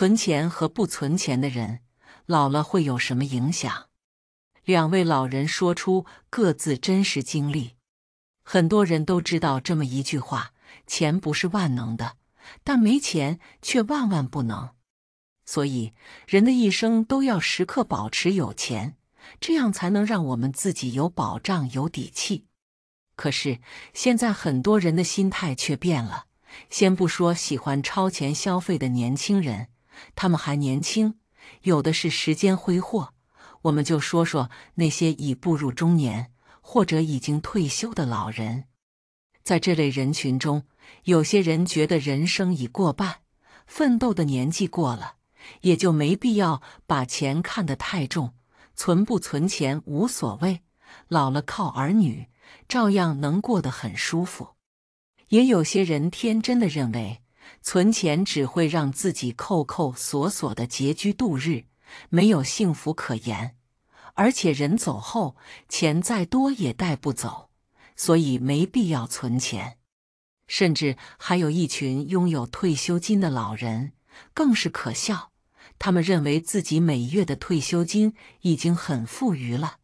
存钱和不存钱的人，老了会有什么影响？两位老人说出各自真实经历。很多人都知道这么一句话：钱不是万能的，但没钱却万万不能。所以，人的一生都要时刻保持有钱，这样才能让我们自己有保障、有底气。可是，现在很多人的心态却变了。先不说喜欢超前消费的年轻人。他们还年轻，有的是时间挥霍。我们就说说那些已步入中年或者已经退休的老人。在这类人群中，有些人觉得人生已过半，奋斗的年纪过了，也就没必要把钱看得太重，存不存钱无所谓。老了靠儿女，照样能过得很舒服。也有些人天真的认为。存钱只会让自己扣扣锁锁的拮据度日，没有幸福可言。而且人走后，钱再多也带不走，所以没必要存钱。甚至还有一群拥有退休金的老人，更是可笑。他们认为自己每月的退休金已经很富余了，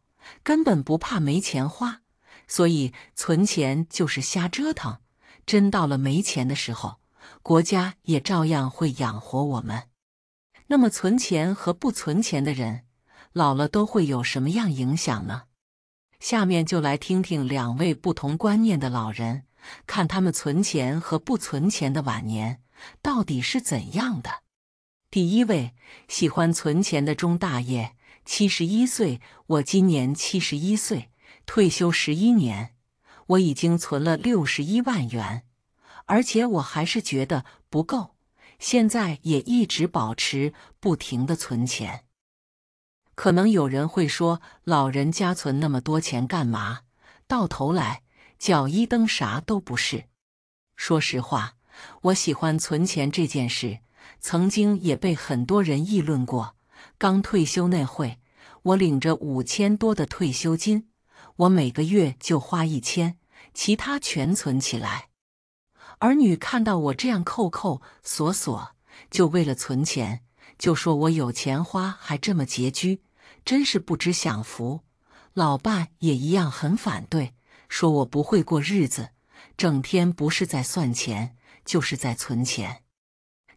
根本不怕没钱花，所以存钱就是瞎折腾。真到了没钱的时候。国家也照样会养活我们。那么，存钱和不存钱的人，老了都会有什么样影响呢？下面就来听听两位不同观念的老人，看他们存钱和不存钱的晚年到底是怎样的。第一位喜欢存钱的钟大爷，七十一岁，我今年七十一岁，退休十一年，我已经存了六十一万元。而且我还是觉得不够，现在也一直保持不停的存钱。可能有人会说，老人家存那么多钱干嘛？到头来，脚一蹬啥都不是。说实话，我喜欢存钱这件事，曾经也被很多人议论过。刚退休那会，我领着五千多的退休金，我每个月就花一千，其他全存起来。儿女看到我这样扣扣索索，就为了存钱，就说我有钱花还这么拮据，真是不知享福。老爸也一样很反对，说我不会过日子，整天不是在算钱就是在存钱。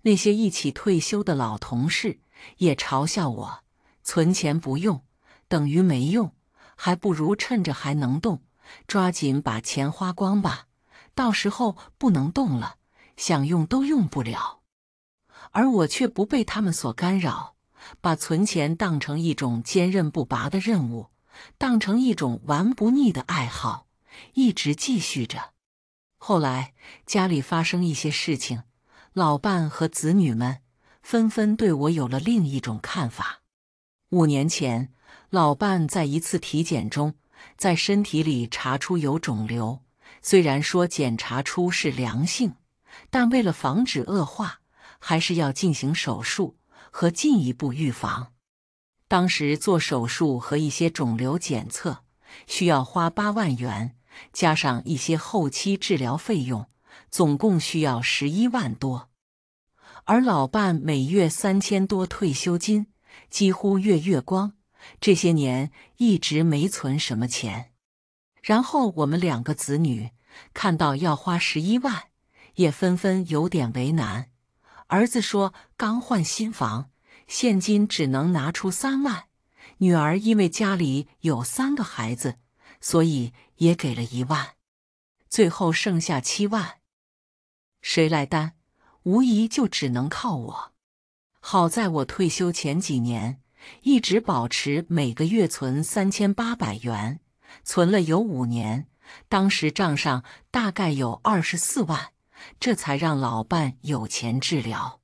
那些一起退休的老同事也嘲笑我，存钱不用等于没用，还不如趁着还能动，抓紧把钱花光吧。到时候不能动了，想用都用不了，而我却不被他们所干扰，把存钱当成一种坚韧不拔的任务，当成一种玩不腻的爱好，一直继续着。后来家里发生一些事情，老伴和子女们纷纷对我有了另一种看法。五年前，老伴在一次体检中，在身体里查出有肿瘤。虽然说检查出是良性，但为了防止恶化，还是要进行手术和进一步预防。当时做手术和一些肿瘤检测需要花八万元，加上一些后期治疗费用，总共需要十一万多。而老伴每月三千多退休金，几乎月月光，这些年一直没存什么钱。然后我们两个子女看到要花十一万，也纷纷有点为难。儿子说刚换新房，现金只能拿出三万；女儿因为家里有三个孩子，所以也给了一万。最后剩下七万，谁来担？无疑就只能靠我。好在我退休前几年一直保持每个月存三千八百元。存了有五年，当时账上大概有二十四万，这才让老伴有钱治疗。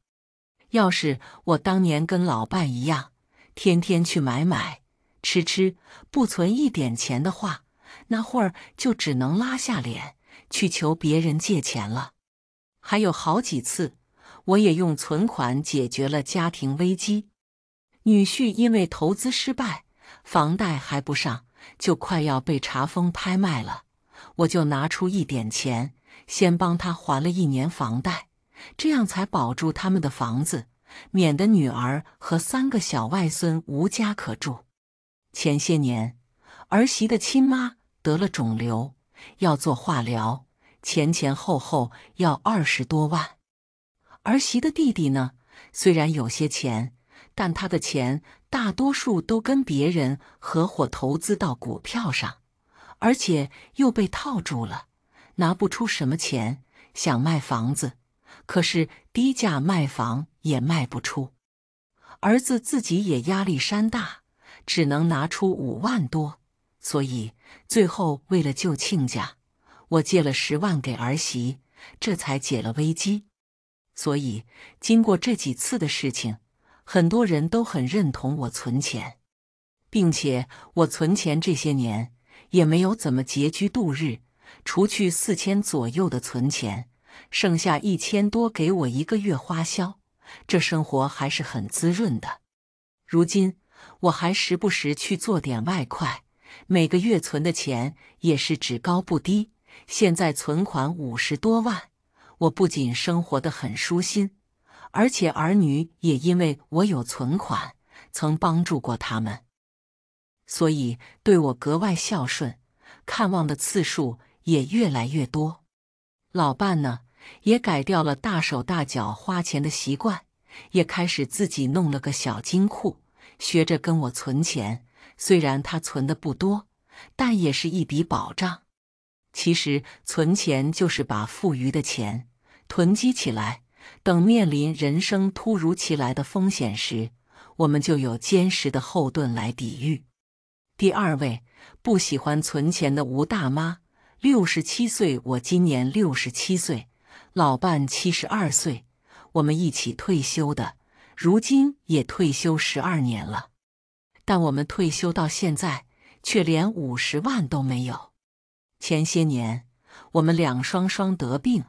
要是我当年跟老伴一样，天天去买买吃吃，不存一点钱的话，那会儿就只能拉下脸去求别人借钱了。还有好几次，我也用存款解决了家庭危机。女婿因为投资失败，房贷还不上。就快要被查封拍卖了，我就拿出一点钱，先帮他还了一年房贷，这样才保住他们的房子，免得女儿和三个小外孙无家可住。前些年儿媳的亲妈得了肿瘤，要做化疗，前前后后要二十多万。儿媳的弟弟呢，虽然有些钱，但他的钱。大多数都跟别人合伙投资到股票上，而且又被套住了，拿不出什么钱。想卖房子，可是低价卖房也卖不出。儿子自己也压力山大，只能拿出五万多。所以最后为了救亲家，我借了十万给儿媳，这才解了危机。所以经过这几次的事情。很多人都很认同我存钱，并且我存钱这些年也没有怎么拮据度日，除去四千左右的存钱，剩下一千多给我一个月花销，这生活还是很滋润的。如今我还时不时去做点外快，每个月存的钱也是只高不低，现在存款五十多万，我不仅生活得很舒心。而且儿女也因为我有存款，曾帮助过他们，所以对我格外孝顺，看望的次数也越来越多。老伴呢，也改掉了大手大脚花钱的习惯，也开始自己弄了个小金库，学着跟我存钱。虽然他存的不多，但也是一笔保障。其实存钱就是把富余的钱囤积起来。等面临人生突如其来的风险时，我们就有坚实的后盾来抵御。第二位不喜欢存钱的吴大妈，六十七岁，我今年六十七岁，老伴七十二岁，我们一起退休的，如今也退休十二年了，但我们退休到现在却连五十万都没有。前些年我们两双双得病。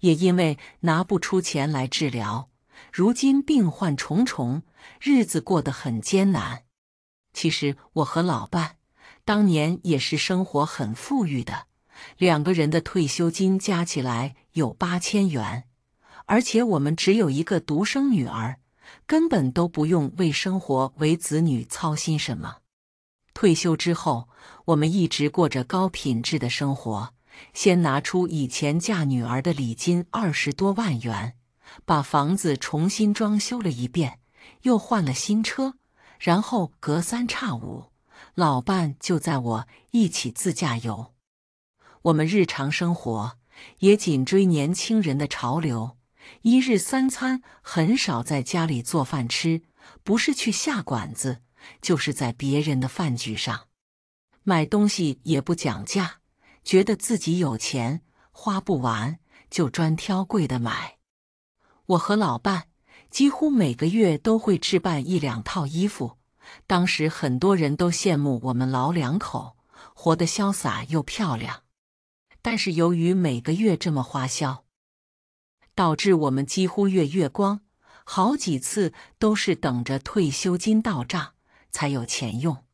也因为拿不出钱来治疗，如今病患重重，日子过得很艰难。其实我和老伴当年也是生活很富裕的，两个人的退休金加起来有八千元，而且我们只有一个独生女儿，根本都不用为生活、为子女操心什么。退休之后，我们一直过着高品质的生活。先拿出以前嫁女儿的礼金二十多万元，把房子重新装修了一遍，又换了新车，然后隔三差五，老伴就载我一起自驾游。我们日常生活也紧追年轻人的潮流，一日三餐很少在家里做饭吃，不是去下馆子，就是在别人的饭局上。买东西也不讲价。觉得自己有钱花不完，就专挑贵的买。我和老伴几乎每个月都会置办一两套衣服。当时很多人都羡慕我们老两口，活得潇洒又漂亮。但是由于每个月这么花销，导致我们几乎月月光，好几次都是等着退休金到账才有钱用。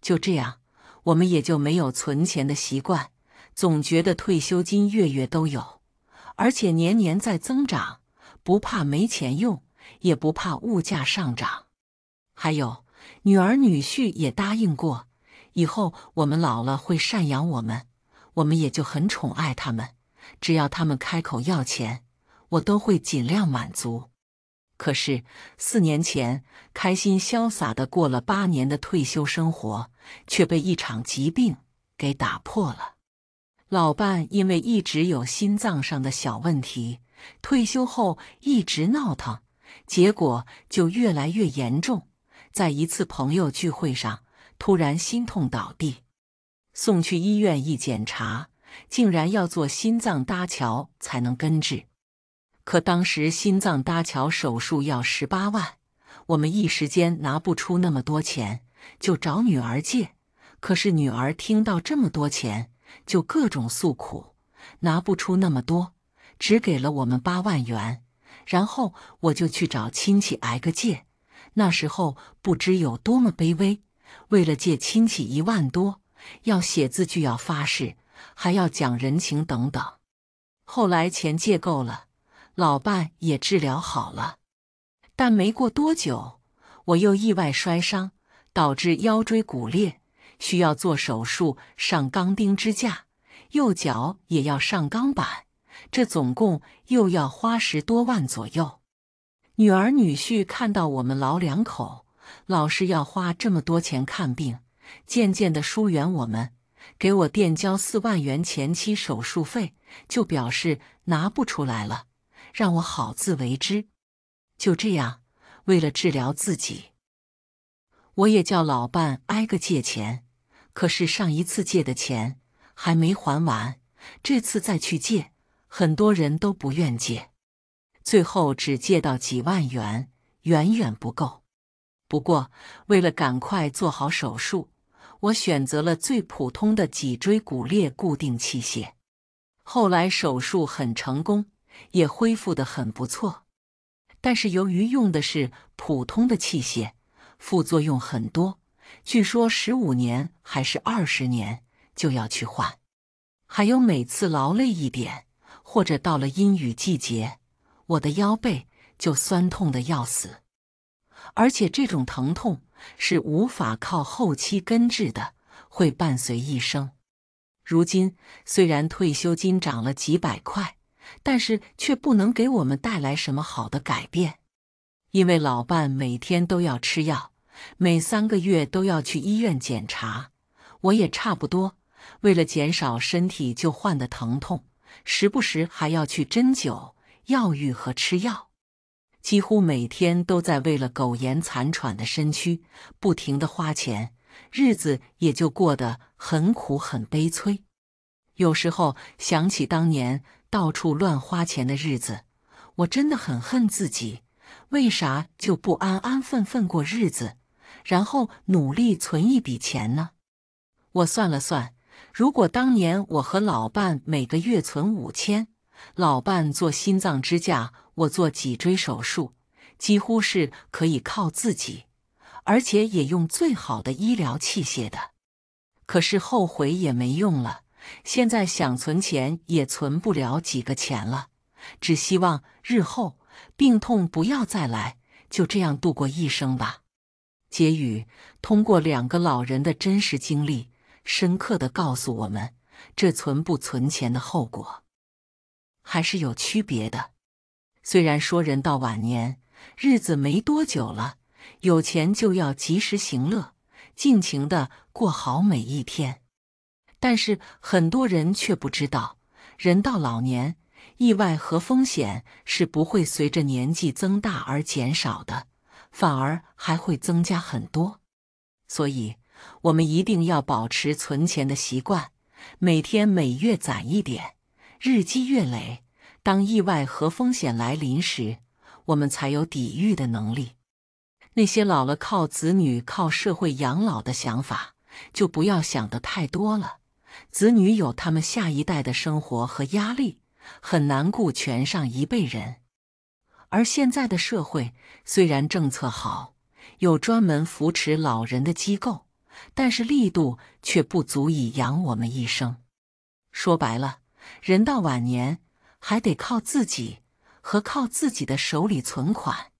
就这样，我们也就没有存钱的习惯。总觉得退休金月月都有，而且年年在增长，不怕没钱用，也不怕物价上涨。还有女儿女婿也答应过，以后我们老了会赡养我们，我们也就很宠爱他们。只要他们开口要钱，我都会尽量满足。可是四年前开心潇洒的过了八年的退休生活，却被一场疾病给打破了。老伴因为一直有心脏上的小问题，退休后一直闹腾，结果就越来越严重。在一次朋友聚会上，突然心痛倒地，送去医院一检查，竟然要做心脏搭桥才能根治。可当时心脏搭桥手术要十八万，我们一时间拿不出那么多钱，就找女儿借。可是女儿听到这么多钱。就各种诉苦，拿不出那么多，只给了我们八万元。然后我就去找亲戚挨个借，那时候不知有多么卑微。为了借亲戚一万多，要写字据，要发誓，还要讲人情等等。后来钱借够了，老伴也治疗好了，但没过多久，我又意外摔伤，导致腰椎骨裂。需要做手术，上钢钉支架，右脚也要上钢板，这总共又要花十多万左右。女儿女婿看到我们老两口老是要花这么多钱看病，渐渐的疏远我们，给我垫交四万元前期手术费，就表示拿不出来了，让我好自为之。就这样，为了治疗自己，我也叫老伴挨个借钱。可是上一次借的钱还没还完，这次再去借，很多人都不愿借，最后只借到几万元，远远不够。不过，为了赶快做好手术，我选择了最普通的脊椎骨裂固定器械。后来手术很成功，也恢复的很不错。但是由于用的是普通的器械，副作用很多。据说十五年还是二十年就要去换，还有每次劳累一点，或者到了阴雨季节，我的腰背就酸痛的要死，而且这种疼痛是无法靠后期根治的，会伴随一生。如今虽然退休金涨了几百块，但是却不能给我们带来什么好的改变，因为老伴每天都要吃药。每三个月都要去医院检查，我也差不多。为了减少身体就患的疼痛，时不时还要去针灸、药浴和吃药，几乎每天都在为了苟延残喘的身躯不停的花钱，日子也就过得很苦很悲催。有时候想起当年到处乱花钱的日子，我真的很恨自己，为啥就不安安分分过日子？然后努力存一笔钱呢？我算了算，如果当年我和老伴每个月存五千，老伴做心脏支架，我做脊椎手术，几乎是可以靠自己，而且也用最好的医疗器械的。可是后悔也没用了，现在想存钱也存不了几个钱了。只希望日后病痛不要再来，就这样度过一生吧。结语：通过两个老人的真实经历，深刻的告诉我们，这存不存钱的后果，还是有区别的。虽然说人到晚年，日子没多久了，有钱就要及时行乐，尽情的过好每一天。但是很多人却不知道，人到老年，意外和风险是不会随着年纪增大而减少的。反而还会增加很多，所以，我们一定要保持存钱的习惯，每天、每月攒一点，日积月累，当意外和风险来临时，我们才有抵御的能力。那些老了靠子女、靠社会养老的想法，就不要想的太多了。子女有他们下一代的生活和压力，很难顾全上一辈人。而现在的社会虽然政策好，有专门扶持老人的机构，但是力度却不足以养我们一生。说白了，人到晚年还得靠自己和靠自己的手里存款。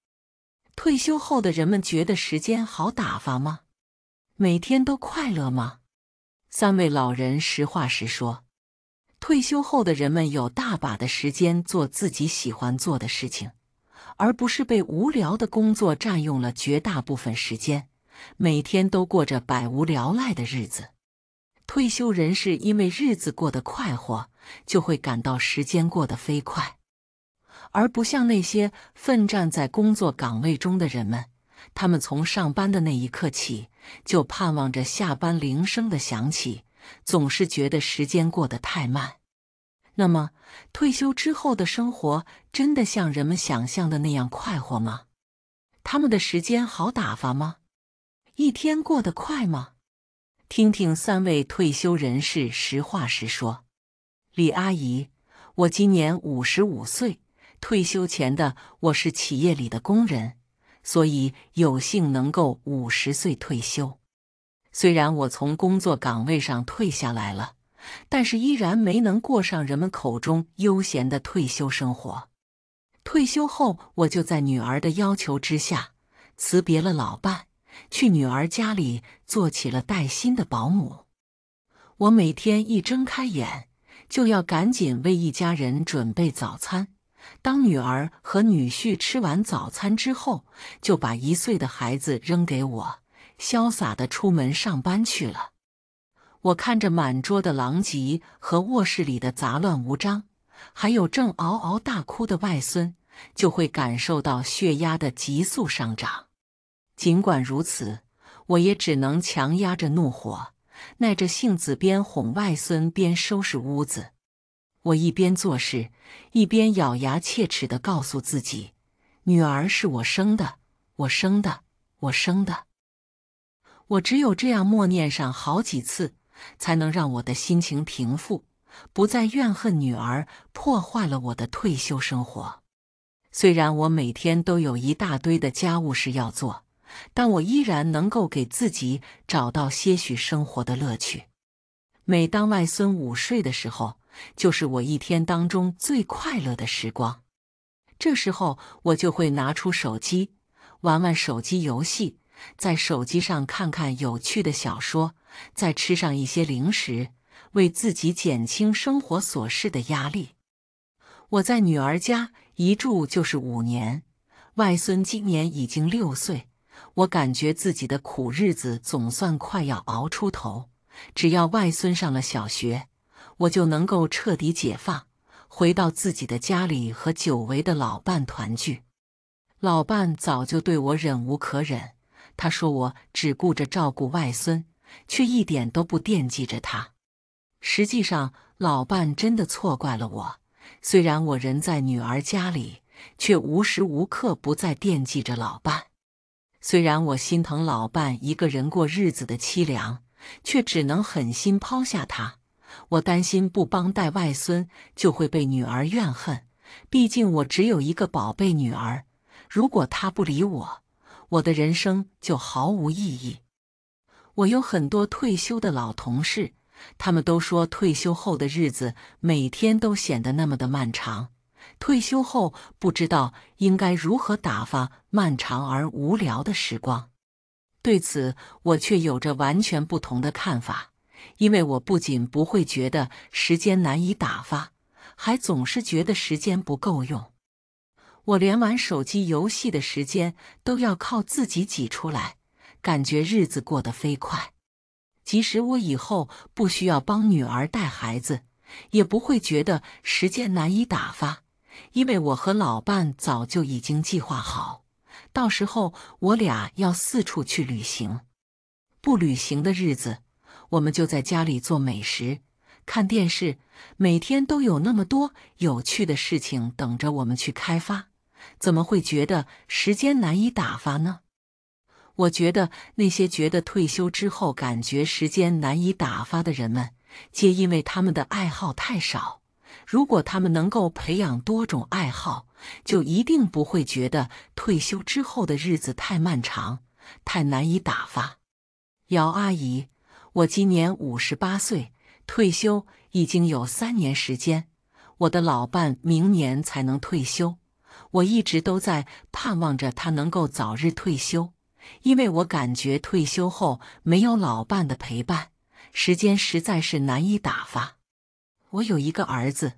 退休后的人们觉得时间好打发吗？每天都快乐吗？三位老人实话实说：退休后的人们有大把的时间做自己喜欢做的事情。而不是被无聊的工作占用了绝大部分时间，每天都过着百无聊赖的日子。退休人士因为日子过得快活，就会感到时间过得飞快，而不像那些奋战在工作岗位中的人们，他们从上班的那一刻起就盼望着下班铃声的响起，总是觉得时间过得太慢。那么，退休之后的生活真的像人们想象的那样快活吗？他们的时间好打发吗？一天过得快吗？听听三位退休人士实话实说。李阿姨，我今年五十五岁，退休前的我是企业里的工人，所以有幸能够五十岁退休。虽然我从工作岗位上退下来了。但是依然没能过上人们口中悠闲的退休生活。退休后，我就在女儿的要求之下辞别了老伴，去女儿家里做起了带薪的保姆。我每天一睁开眼，就要赶紧为一家人准备早餐。当女儿和女婿吃完早餐之后，就把一岁的孩子扔给我，潇洒地出门上班去了。我看着满桌的狼藉和卧室里的杂乱无章，还有正嗷嗷大哭的外孙，就会感受到血压的急速上涨。尽管如此，我也只能强压着怒火，耐着性子边哄外孙边收拾屋子。我一边做事，一边咬牙切齿的告诉自己：“女儿是我生的，我生的，我生的。”我只有这样默念上好几次。才能让我的心情平复，不再怨恨女儿破坏了我的退休生活。虽然我每天都有一大堆的家务事要做，但我依然能够给自己找到些许生活的乐趣。每当外孙午睡的时候，就是我一天当中最快乐的时光。这时候，我就会拿出手机，玩玩手机游戏，在手机上看看有趣的小说。再吃上一些零食，为自己减轻生活琐事的压力。我在女儿家一住就是五年，外孙今年已经六岁，我感觉自己的苦日子总算快要熬出头。只要外孙上了小学，我就能够彻底解放，回到自己的家里和久违的老伴团聚。老伴早就对我忍无可忍，他说我只顾着照顾外孙。却一点都不惦记着他。实际上，老伴真的错怪了我。虽然我人在女儿家里，却无时无刻不在惦记着老伴。虽然我心疼老伴一个人过日子的凄凉，却只能狠心抛下他。我担心不帮带外孙，就会被女儿怨恨。毕竟我只有一个宝贝女儿，如果她不理我，我的人生就毫无意义。我有很多退休的老同事，他们都说退休后的日子每天都显得那么的漫长。退休后不知道应该如何打发漫长而无聊的时光，对此我却有着完全不同的看法。因为我不仅不会觉得时间难以打发，还总是觉得时间不够用。我连玩手机游戏的时间都要靠自己挤出来。感觉日子过得飞快，即使我以后不需要帮女儿带孩子，也不会觉得时间难以打发，因为我和老伴早就已经计划好，到时候我俩要四处去旅行。不旅行的日子，我们就在家里做美食、看电视，每天都有那么多有趣的事情等着我们去开发，怎么会觉得时间难以打发呢？我觉得那些觉得退休之后感觉时间难以打发的人们，皆因为他们的爱好太少。如果他们能够培养多种爱好，就一定不会觉得退休之后的日子太漫长、太难以打发。姚阿姨，我今年五十八岁，退休已经有三年时间。我的老伴明年才能退休，我一直都在盼望着他能够早日退休。因为我感觉退休后没有老伴的陪伴，时间实在是难以打发。我有一个儿子，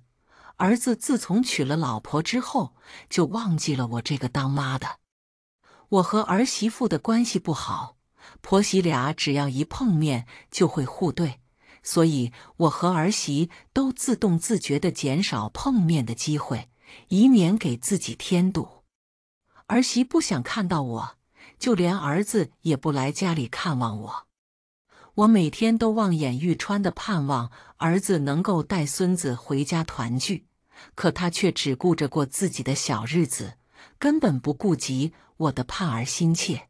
儿子自从娶了老婆之后，就忘记了我这个当妈的。我和儿媳妇的关系不好，婆媳俩只要一碰面就会互怼，所以我和儿媳都自动自觉的减少碰面的机会，以免给自己添堵。儿媳不想看到我。就连儿子也不来家里看望我，我每天都望眼欲穿的盼望儿子能够带孙子回家团聚，可他却只顾着过自己的小日子，根本不顾及我的盼儿心切。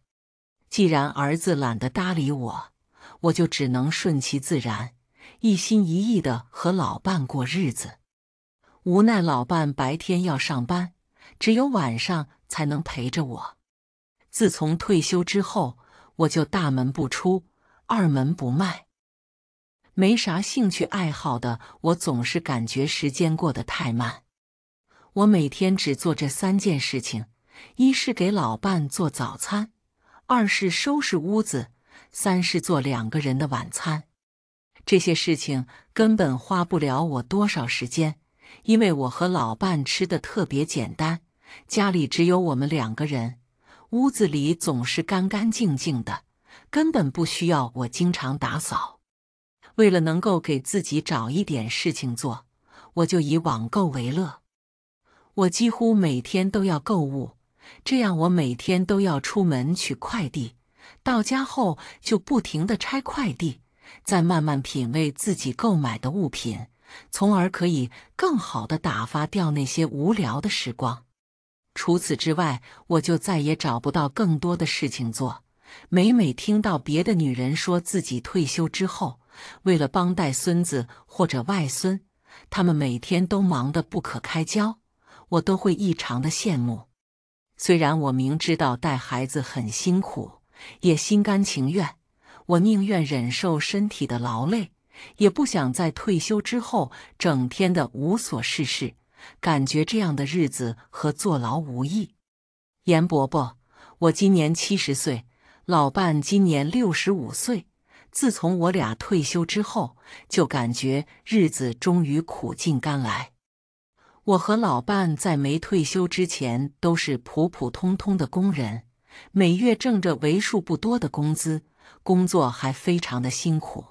既然儿子懒得搭理我，我就只能顺其自然，一心一意的和老伴过日子。无奈老伴白天要上班，只有晚上才能陪着我。自从退休之后，我就大门不出，二门不迈，没啥兴趣爱好的我总是感觉时间过得太慢。我每天只做这三件事情：一是给老伴做早餐，二是收拾屋子，三是做两个人的晚餐。这些事情根本花不了我多少时间，因为我和老伴吃的特别简单，家里只有我们两个人。屋子里总是干干净净的，根本不需要我经常打扫。为了能够给自己找一点事情做，我就以网购为乐。我几乎每天都要购物，这样我每天都要出门取快递，到家后就不停的拆快递，再慢慢品味自己购买的物品，从而可以更好的打发掉那些无聊的时光。除此之外，我就再也找不到更多的事情做。每每听到别的女人说自己退休之后，为了帮带孙子或者外孙，他们每天都忙得不可开交，我都会异常的羡慕。虽然我明知道带孩子很辛苦，也心甘情愿，我宁愿忍受身体的劳累，也不想在退休之后整天的无所事事。感觉这样的日子和坐牢无异。严伯伯，我今年七十岁，老伴今年六十五岁。自从我俩退休之后，就感觉日子终于苦尽甘来。我和老伴在没退休之前都是普普通通的工人，每月挣着为数不多的工资，工作还非常的辛苦。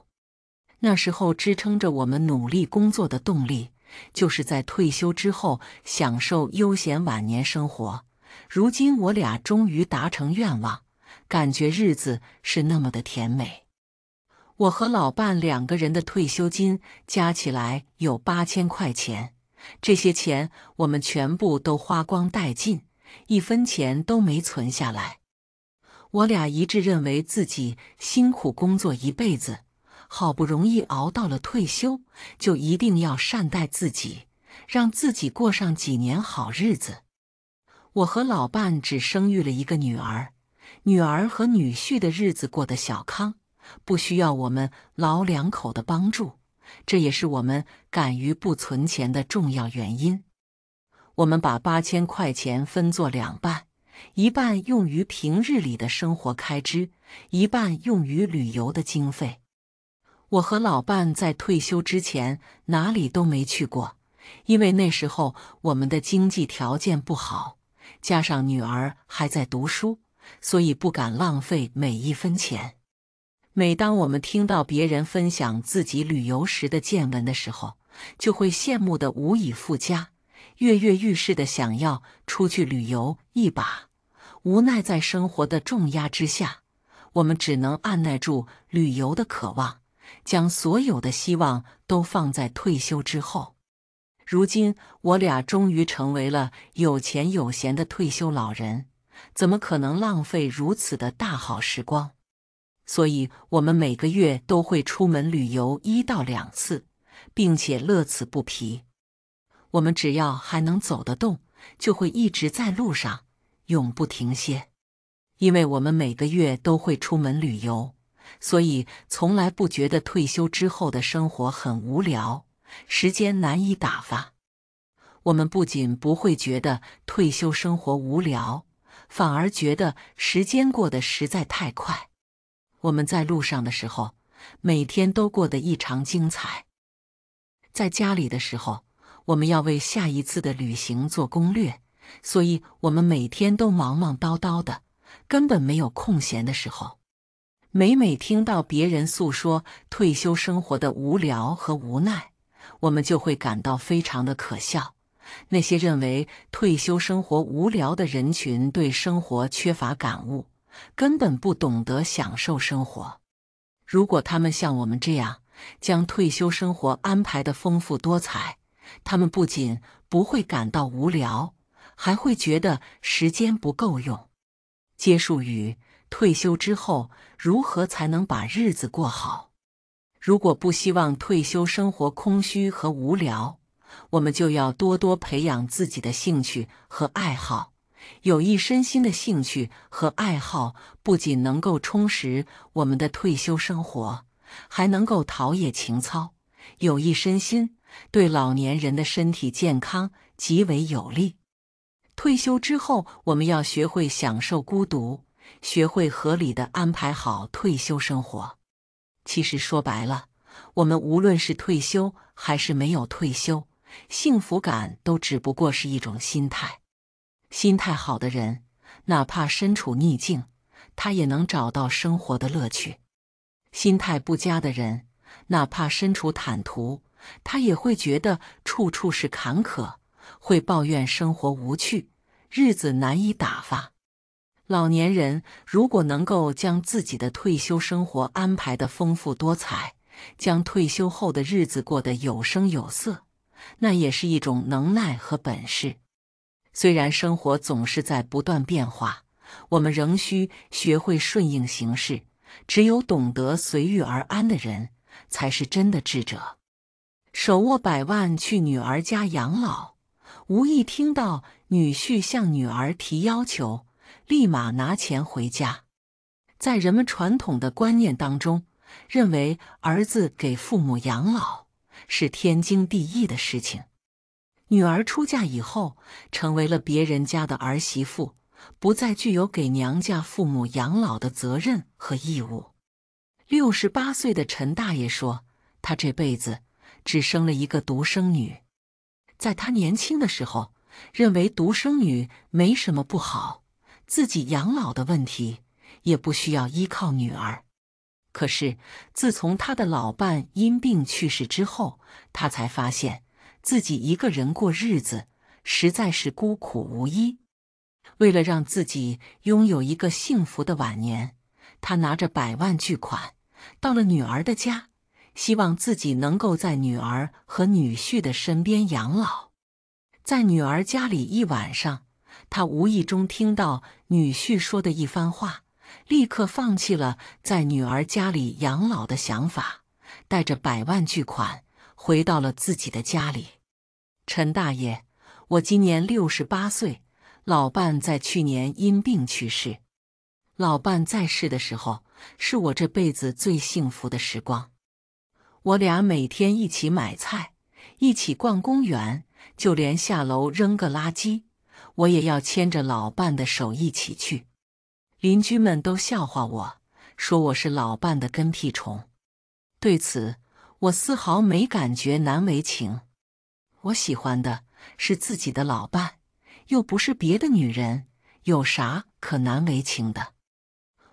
那时候支撑着我们努力工作的动力。就是在退休之后享受悠闲晚年生活。如今我俩终于达成愿望，感觉日子是那么的甜美。我和老伴两个人的退休金加起来有八千块钱，这些钱我们全部都花光殆尽，一分钱都没存下来。我俩一致认为自己辛苦工作一辈子。好不容易熬到了退休，就一定要善待自己，让自己过上几年好日子。我和老伴只生育了一个女儿，女儿和女婿的日子过得小康，不需要我们老两口的帮助，这也是我们敢于不存钱的重要原因。我们把八千块钱分作两半，一半用于平日里的生活开支，一半用于旅游的经费。我和老伴在退休之前哪里都没去过，因为那时候我们的经济条件不好，加上女儿还在读书，所以不敢浪费每一分钱。每当我们听到别人分享自己旅游时的见闻的时候，就会羡慕的无以复加，跃跃欲试的想要出去旅游一把。无奈在生活的重压之下，我们只能按耐住旅游的渴望。将所有的希望都放在退休之后。如今我俩终于成为了有钱有闲的退休老人，怎么可能浪费如此的大好时光？所以，我们每个月都会出门旅游一到两次，并且乐此不疲。我们只要还能走得动，就会一直在路上，永不停歇。因为我们每个月都会出门旅游。所以，从来不觉得退休之后的生活很无聊，时间难以打发。我们不仅不会觉得退休生活无聊，反而觉得时间过得实在太快。我们在路上的时候，每天都过得异常精彩；在家里的时候，我们要为下一次的旅行做攻略，所以我们每天都忙忙叨叨的，根本没有空闲的时候。每每听到别人诉说退休生活的无聊和无奈，我们就会感到非常的可笑。那些认为退休生活无聊的人群，对生活缺乏感悟，根本不懂得享受生活。如果他们像我们这样，将退休生活安排的丰富多彩，他们不仅不会感到无聊，还会觉得时间不够用。结束语。退休之后，如何才能把日子过好？如果不希望退休生活空虚和无聊，我们就要多多培养自己的兴趣和爱好。有益身心的兴趣和爱好，不仅能够充实我们的退休生活，还能够陶冶情操，有益身心，对老年人的身体健康极为有利。退休之后，我们要学会享受孤独。学会合理的安排好退休生活。其实说白了，我们无论是退休还是没有退休，幸福感都只不过是一种心态。心态好的人，哪怕身处逆境，他也能找到生活的乐趣；心态不佳的人，哪怕身处坦途，他也会觉得处处是坎坷，会抱怨生活无趣，日子难以打发。老年人如果能够将自己的退休生活安排的丰富多彩，将退休后的日子过得有声有色，那也是一种能耐和本事。虽然生活总是在不断变化，我们仍需学会顺应形势。只有懂得随遇而安的人，才是真的智者。手握百万去女儿家养老，无意听到女婿向女儿提要求。立马拿钱回家，在人们传统的观念当中，认为儿子给父母养老是天经地义的事情。女儿出嫁以后，成为了别人家的儿媳妇，不再具有给娘家父母养老的责任和义务。六十八岁的陈大爷说：“他这辈子只生了一个独生女，在他年轻的时候，认为独生女没什么不好。”自己养老的问题也不需要依靠女儿。可是自从他的老伴因病去世之后，他才发现自己一个人过日子实在是孤苦无依。为了让自己拥有一个幸福的晚年，他拿着百万巨款到了女儿的家，希望自己能够在女儿和女婿的身边养老。在女儿家里一晚上。他无意中听到女婿说的一番话，立刻放弃了在女儿家里养老的想法，带着百万巨款回到了自己的家里。陈大爷，我今年六十八岁，老伴在去年因病去世。老伴在世的时候，是我这辈子最幸福的时光。我俩每天一起买菜，一起逛公园，就连下楼扔个垃圾。我也要牵着老伴的手一起去，邻居们都笑话我，说我是老伴的跟屁虫。对此，我丝毫没感觉难为情。我喜欢的是自己的老伴，又不是别的女人，有啥可难为情的？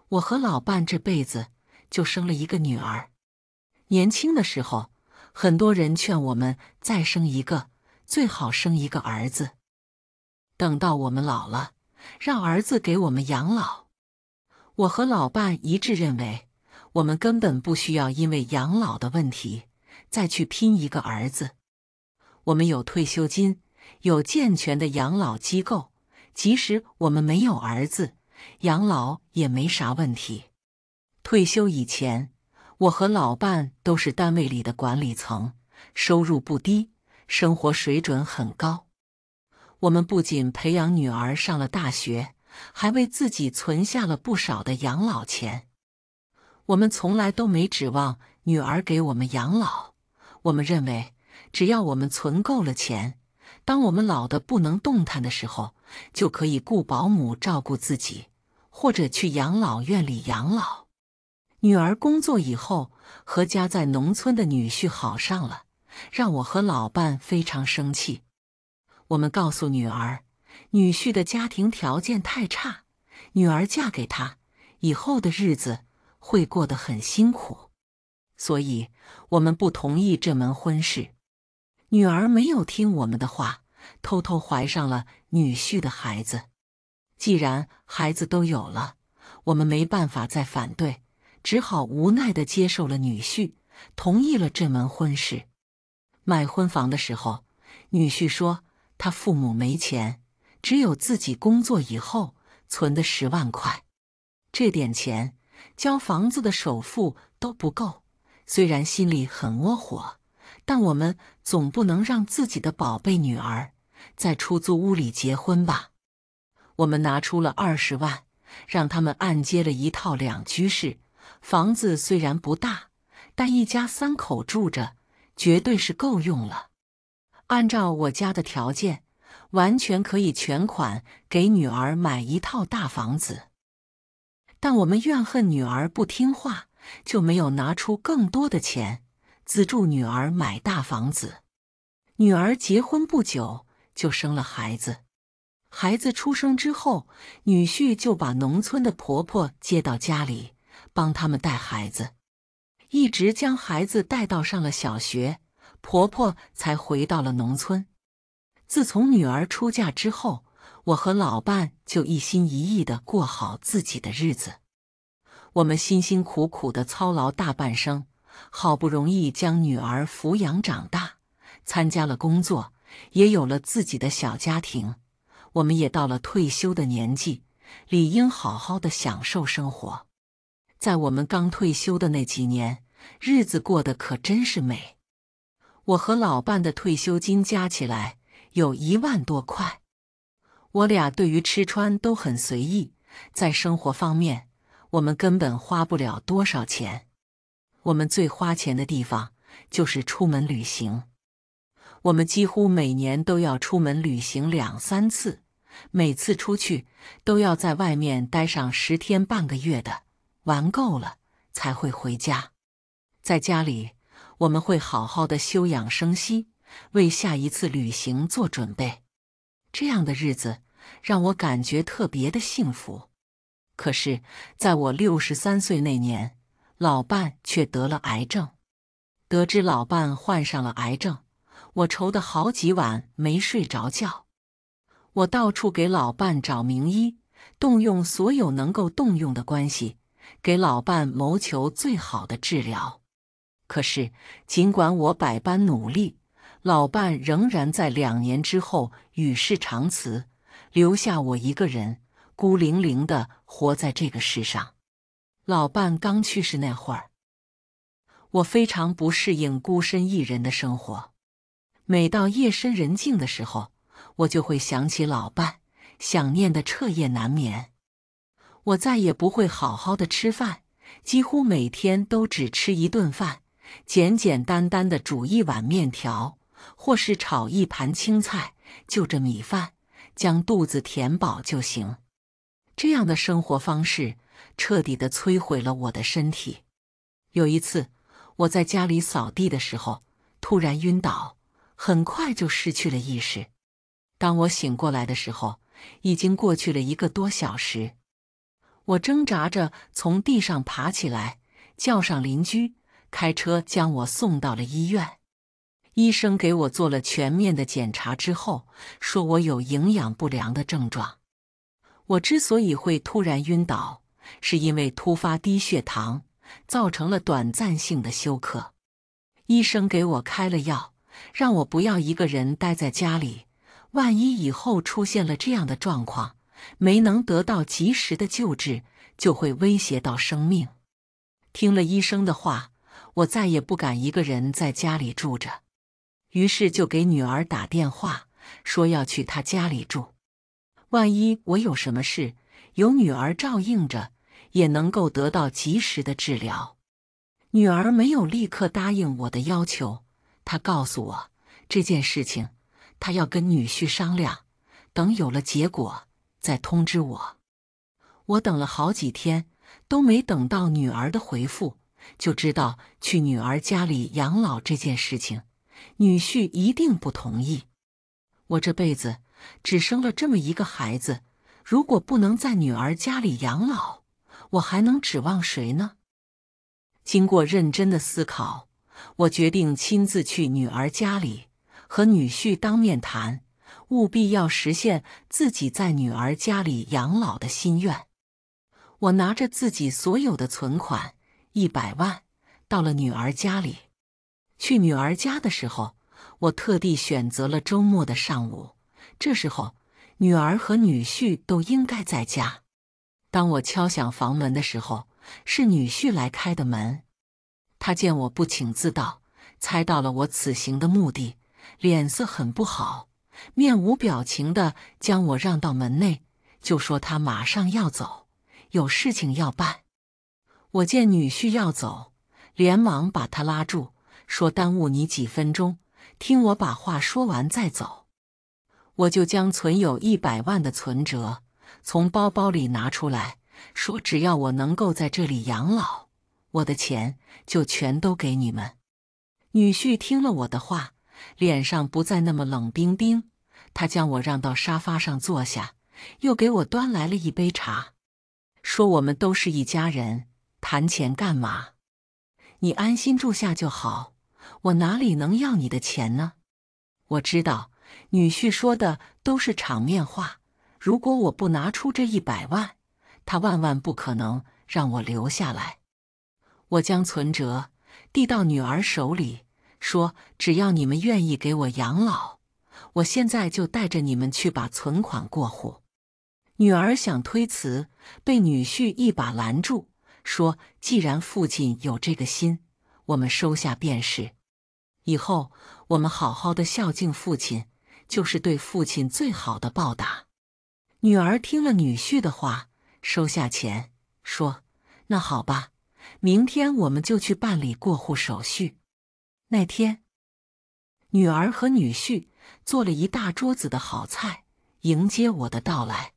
我和老伴这辈子就生了一个女儿。年轻的时候，很多人劝我们再生一个，最好生一个儿子。等到我们老了，让儿子给我们养老。我和老伴一致认为，我们根本不需要因为养老的问题再去拼一个儿子。我们有退休金，有健全的养老机构，即使我们没有儿子，养老也没啥问题。退休以前，我和老伴都是单位里的管理层，收入不低，生活水准很高。我们不仅培养女儿上了大学，还为自己存下了不少的养老钱。我们从来都没指望女儿给我们养老。我们认为，只要我们存够了钱，当我们老的不能动弹的时候，就可以雇保姆照顾自己，或者去养老院里养老。女儿工作以后和家在农村的女婿好上了，让我和老伴非常生气。我们告诉女儿，女婿的家庭条件太差，女儿嫁给他以后的日子会过得很辛苦，所以我们不同意这门婚事。女儿没有听我们的话，偷偷怀上了女婿的孩子。既然孩子都有了，我们没办法再反对，只好无奈的接受了女婿，同意了这门婚事。买婚房的时候，女婿说。他父母没钱，只有自己工作以后存的十万块，这点钱交房子的首付都不够。虽然心里很窝火，但我们总不能让自己的宝贝女儿在出租屋里结婚吧？我们拿出了二十万，让他们按揭了一套两居室。房子虽然不大，但一家三口住着，绝对是够用了。按照我家的条件，完全可以全款给女儿买一套大房子，但我们怨恨女儿不听话，就没有拿出更多的钱资助女儿买大房子。女儿结婚不久就生了孩子，孩子出生之后，女婿就把农村的婆婆接到家里，帮他们带孩子，一直将孩子带到上了小学。婆婆才回到了农村。自从女儿出嫁之后，我和老伴就一心一意的过好自己的日子。我们辛辛苦苦的操劳大半生，好不容易将女儿抚养长大，参加了工作，也有了自己的小家庭。我们也到了退休的年纪，理应好好的享受生活。在我们刚退休的那几年，日子过得可真是美。我和老伴的退休金加起来有一万多块，我俩对于吃穿都很随意，在生活方面我们根本花不了多少钱。我们最花钱的地方就是出门旅行，我们几乎每年都要出门旅行两三次，每次出去都要在外面待上十天半个月的，玩够了才会回家，在家里。我们会好好的休养生息，为下一次旅行做准备。这样的日子让我感觉特别的幸福。可是，在我六十三岁那年，老伴却得了癌症。得知老伴患上了癌症，我愁得好几晚没睡着觉。我到处给老伴找名医，动用所有能够动用的关系，给老伴谋求最好的治疗。可是，尽管我百般努力，老伴仍然在两年之后与世长辞，留下我一个人孤零零的活在这个世上。老伴刚去世那会儿，我非常不适应孤身一人的生活。每到夜深人静的时候，我就会想起老伴，想念的彻夜难眠。我再也不会好好的吃饭，几乎每天都只吃一顿饭。简简单单的煮一碗面条，或是炒一盘青菜，就着米饭将肚子填饱就行。这样的生活方式彻底的摧毁了我的身体。有一次，我在家里扫地的时候突然晕倒，很快就失去了意识。当我醒过来的时候，已经过去了一个多小时。我挣扎着从地上爬起来，叫上邻居。开车将我送到了医院，医生给我做了全面的检查之后，说我有营养不良的症状。我之所以会突然晕倒，是因为突发低血糖，造成了短暂性的休克。医生给我开了药，让我不要一个人待在家里，万一以后出现了这样的状况，没能得到及时的救治，就会威胁到生命。听了医生的话。我再也不敢一个人在家里住着，于是就给女儿打电话，说要去她家里住。万一我有什么事，有女儿照应着，也能够得到及时的治疗。女儿没有立刻答应我的要求，她告诉我这件事情，她要跟女婿商量，等有了结果再通知我。我等了好几天，都没等到女儿的回复。就知道去女儿家里养老这件事情，女婿一定不同意。我这辈子只生了这么一个孩子，如果不能在女儿家里养老，我还能指望谁呢？经过认真的思考，我决定亲自去女儿家里和女婿当面谈，务必要实现自己在女儿家里养老的心愿。我拿着自己所有的存款。一百万到了女儿家里。去女儿家的时候，我特地选择了周末的上午。这时候，女儿和女婿都应该在家。当我敲响房门的时候，是女婿来开的门。他见我不请自到，猜到了我此行的目的，脸色很不好，面无表情的将我让到门内，就说他马上要走，有事情要办。我见女婿要走，连忙把他拉住，说：“耽误你几分钟，听我把话说完再走。”我就将存有一百万的存折从包包里拿出来，说：“只要我能够在这里养老，我的钱就全都给你们。”女婿听了我的话，脸上不再那么冷冰冰，他将我让到沙发上坐下，又给我端来了一杯茶，说：“我们都是一家人。”谈钱干嘛？你安心住下就好。我哪里能要你的钱呢？我知道女婿说的都是场面话。如果我不拿出这一百万，他万万不可能让我留下来。我将存折递到女儿手里，说：“只要你们愿意给我养老，我现在就带着你们去把存款过户。”女儿想推辞，被女婿一把拦住。说：“既然父亲有这个心，我们收下便是。以后我们好好的孝敬父亲，就是对父亲最好的报答。”女儿听了女婿的话，收下钱，说：“那好吧，明天我们就去办理过户手续。”那天，女儿和女婿做了一大桌子的好菜，迎接我的到来。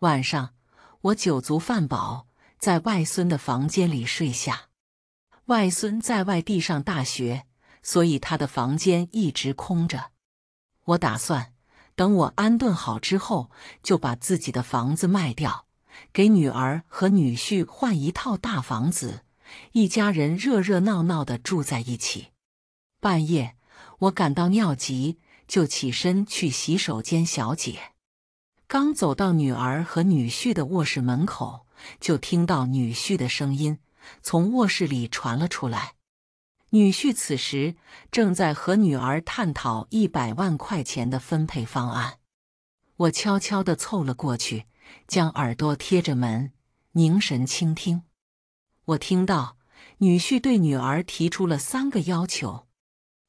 晚上，我酒足饭饱。在外孙的房间里睡下，外孙在外地上大学，所以他的房间一直空着。我打算等我安顿好之后，就把自己的房子卖掉，给女儿和女婿换一套大房子，一家人热热闹闹的住在一起。半夜，我感到尿急，就起身去洗手间。小姐刚走到女儿和女婿的卧室门口。就听到女婿的声音从卧室里传了出来。女婿此时正在和女儿探讨一百万块钱的分配方案。我悄悄地凑了过去，将耳朵贴着门，凝神倾听。我听到女婿对女儿提出了三个要求：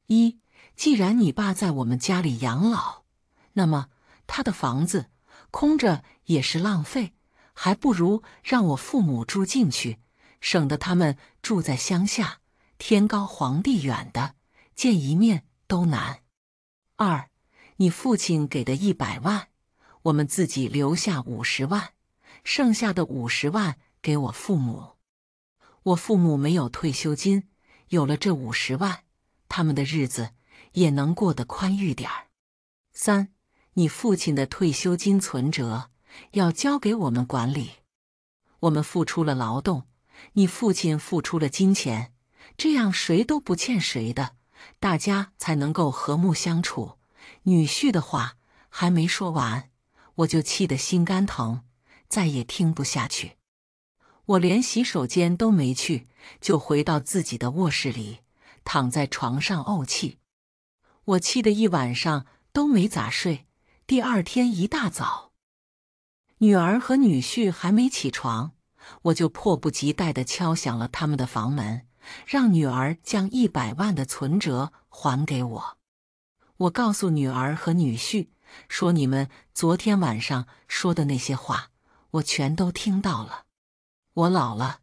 一，既然你爸在我们家里养老，那么他的房子空着也是浪费。还不如让我父母住进去，省得他们住在乡下，天高皇帝远的，见一面都难。二，你父亲给的一百万，我们自己留下五十万，剩下的五十万给我父母。我父母没有退休金，有了这五十万，他们的日子也能过得宽裕点儿。三，你父亲的退休金存折。要交给我们管理，我们付出了劳动，你父亲付出了金钱，这样谁都不欠谁的，大家才能够和睦相处。女婿的话还没说完，我就气得心肝疼，再也听不下去。我连洗手间都没去，就回到自己的卧室里，躺在床上怄气。我气得一晚上都没咋睡，第二天一大早。女儿和女婿还没起床，我就迫不及待地敲响了他们的房门，让女儿将一百万的存折还给我。我告诉女儿和女婿说：“你们昨天晚上说的那些话，我全都听到了。我老了，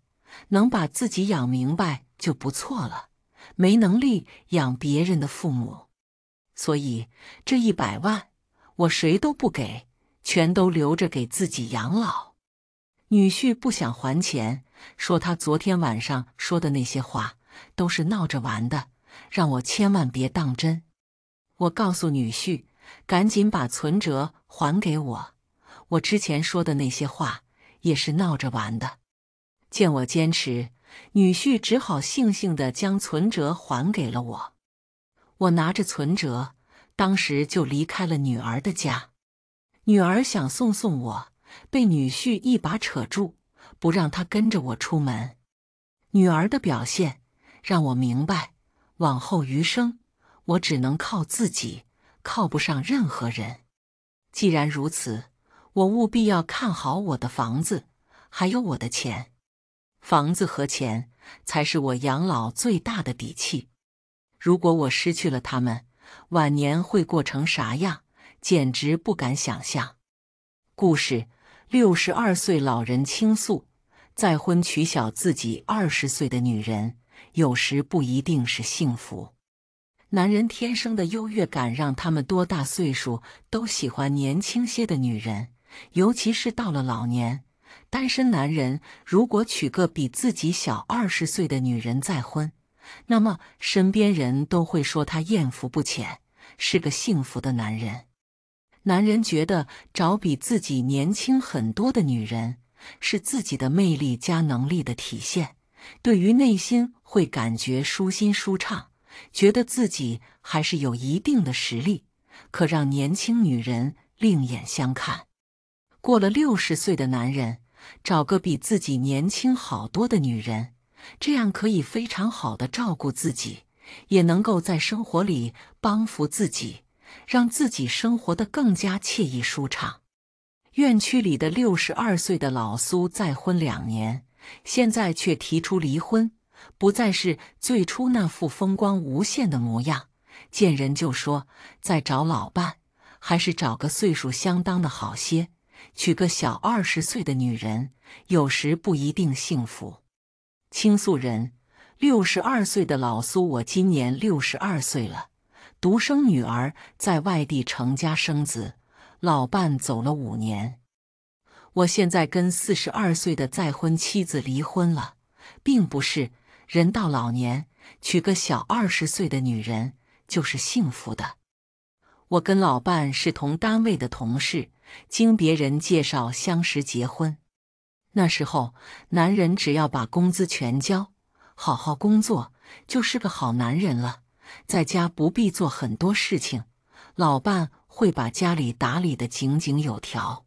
能把自己养明白就不错了，没能力养别人的父母，所以这一百万我谁都不给。”全都留着给自己养老。女婿不想还钱，说他昨天晚上说的那些话都是闹着玩的，让我千万别当真。我告诉女婿，赶紧把存折还给我。我之前说的那些话也是闹着玩的。见我坚持，女婿只好悻悻地将存折还给了我。我拿着存折，当时就离开了女儿的家。女儿想送送我，被女婿一把扯住，不让她跟着我出门。女儿的表现让我明白，往后余生我只能靠自己，靠不上任何人。既然如此，我务必要看好我的房子，还有我的钱。房子和钱才是我养老最大的底气。如果我失去了他们，晚年会过成啥样？简直不敢想象。故事：六十二岁老人倾诉，再婚娶小自己二十岁的女人，有时不一定是幸福。男人天生的优越感，让他们多大岁数都喜欢年轻些的女人，尤其是到了老年，单身男人如果娶个比自己小二十岁的女人再婚，那么身边人都会说他艳福不浅，是个幸福的男人。男人觉得找比自己年轻很多的女人是自己的魅力加能力的体现，对于内心会感觉舒心舒畅，觉得自己还是有一定的实力，可让年轻女人另眼相看。过了六十岁的男人，找个比自己年轻好多的女人，这样可以非常好的照顾自己，也能够在生活里帮扶自己。让自己生活的更加惬意舒畅。院区里的六十二岁的老苏再婚两年，现在却提出离婚，不再是最初那副风光无限的模样。见人就说在找老伴，还是找个岁数相当的好些，娶个小二十岁的女人，有时不一定幸福。倾诉人，六十二岁的老苏，我今年六十二岁了。独生女儿在外地成家生子，老伴走了五年。我现在跟四十二岁的再婚妻子离婚了，并不是人到老年娶个小二十岁的女人就是幸福的。我跟老伴是同单位的同事，经别人介绍相识结婚。那时候，男人只要把工资全交，好好工作，就是个好男人了。在家不必做很多事情，老伴会把家里打理得井井有条。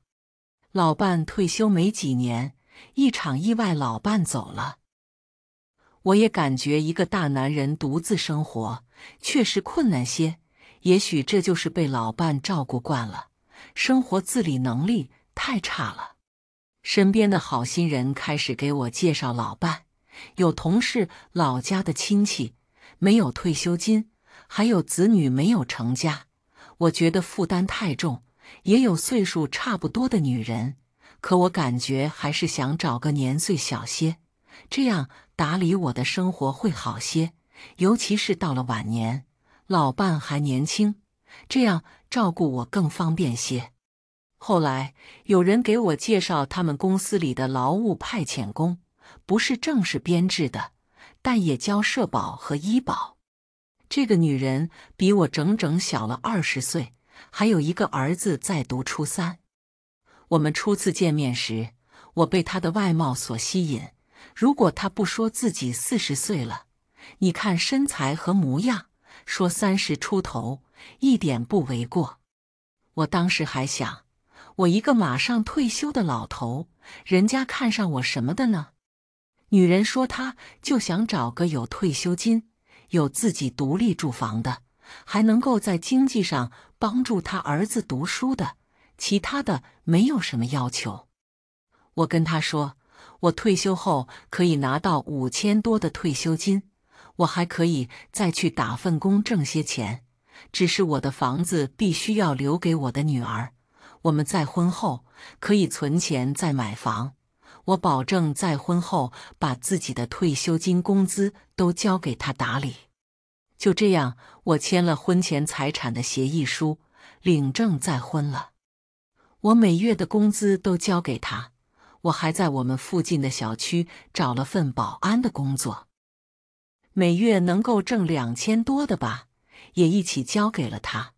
老伴退休没几年，一场意外，老伴走了。我也感觉一个大男人独自生活确实困难些，也许这就是被老伴照顾惯了，生活自理能力太差了。身边的好心人开始给我介绍老伴，有同事、老家的亲戚。没有退休金，还有子女没有成家，我觉得负担太重。也有岁数差不多的女人，可我感觉还是想找个年岁小些，这样打理我的生活会好些。尤其是到了晚年，老伴还年轻，这样照顾我更方便些。后来有人给我介绍他们公司里的劳务派遣工，不是正式编制的。但也交社保和医保。这个女人比我整整小了二十岁，还有一个儿子在读初三。我们初次见面时，我被她的外貌所吸引。如果她不说自己四十岁了，你看身材和模样，说三十出头一点不为过。我当时还想，我一个马上退休的老头，人家看上我什么的呢？女人说：“她就想找个有退休金、有自己独立住房的，还能够在经济上帮助她儿子读书的，其他的没有什么要求。”我跟她说：“我退休后可以拿到五千多的退休金，我还可以再去打份工挣些钱。只是我的房子必须要留给我的女儿，我们再婚后可以存钱再买房。”我保证再婚后把自己的退休金、工资都交给他打理。就这样，我签了婚前财产的协议书，领证再婚了。我每月的工资都交给他，我还在我们附近的小区找了份保安的工作，每月能够挣两千多的吧，也一起交给了他。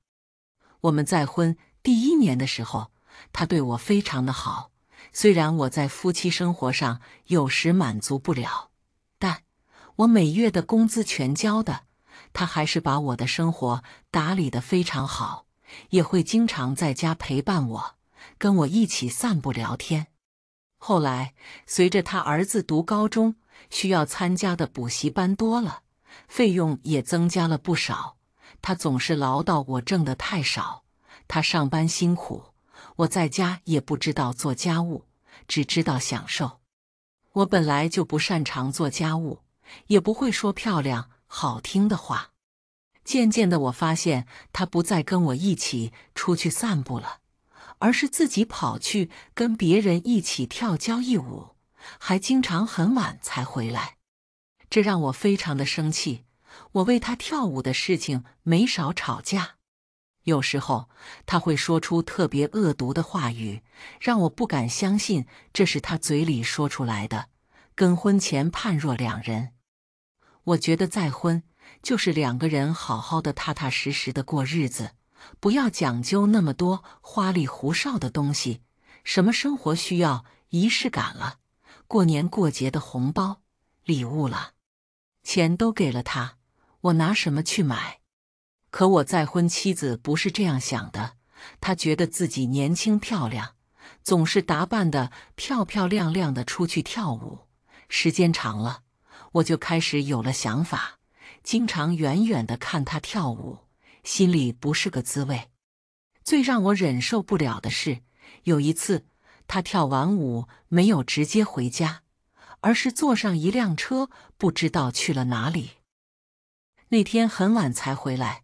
我们再婚第一年的时候，他对我非常的好。虽然我在夫妻生活上有时满足不了，但我每月的工资全交的，他还是把我的生活打理得非常好，也会经常在家陪伴我，跟我一起散步聊天。后来随着他儿子读高中，需要参加的补习班多了，费用也增加了不少，他总是唠叨我挣的太少，他上班辛苦。我在家也不知道做家务，只知道享受。我本来就不擅长做家务，也不会说漂亮好听的话。渐渐的，我发现他不再跟我一起出去散步了，而是自己跑去跟别人一起跳交谊舞，还经常很晚才回来。这让我非常的生气。我为他跳舞的事情没少吵架。有时候他会说出特别恶毒的话语，让我不敢相信这是他嘴里说出来的，跟婚前判若两人。我觉得再婚就是两个人好好的、踏踏实实的过日子，不要讲究那么多花里胡哨的东西，什么生活需要仪式感了，过年过节的红包、礼物了，钱都给了他，我拿什么去买？可我再婚妻子不是这样想的，她觉得自己年轻漂亮，总是打扮的漂漂亮亮的出去跳舞。时间长了，我就开始有了想法，经常远远的看她跳舞，心里不是个滋味。最让我忍受不了的是，有一次她跳完舞没有直接回家，而是坐上一辆车，不知道去了哪里。那天很晚才回来。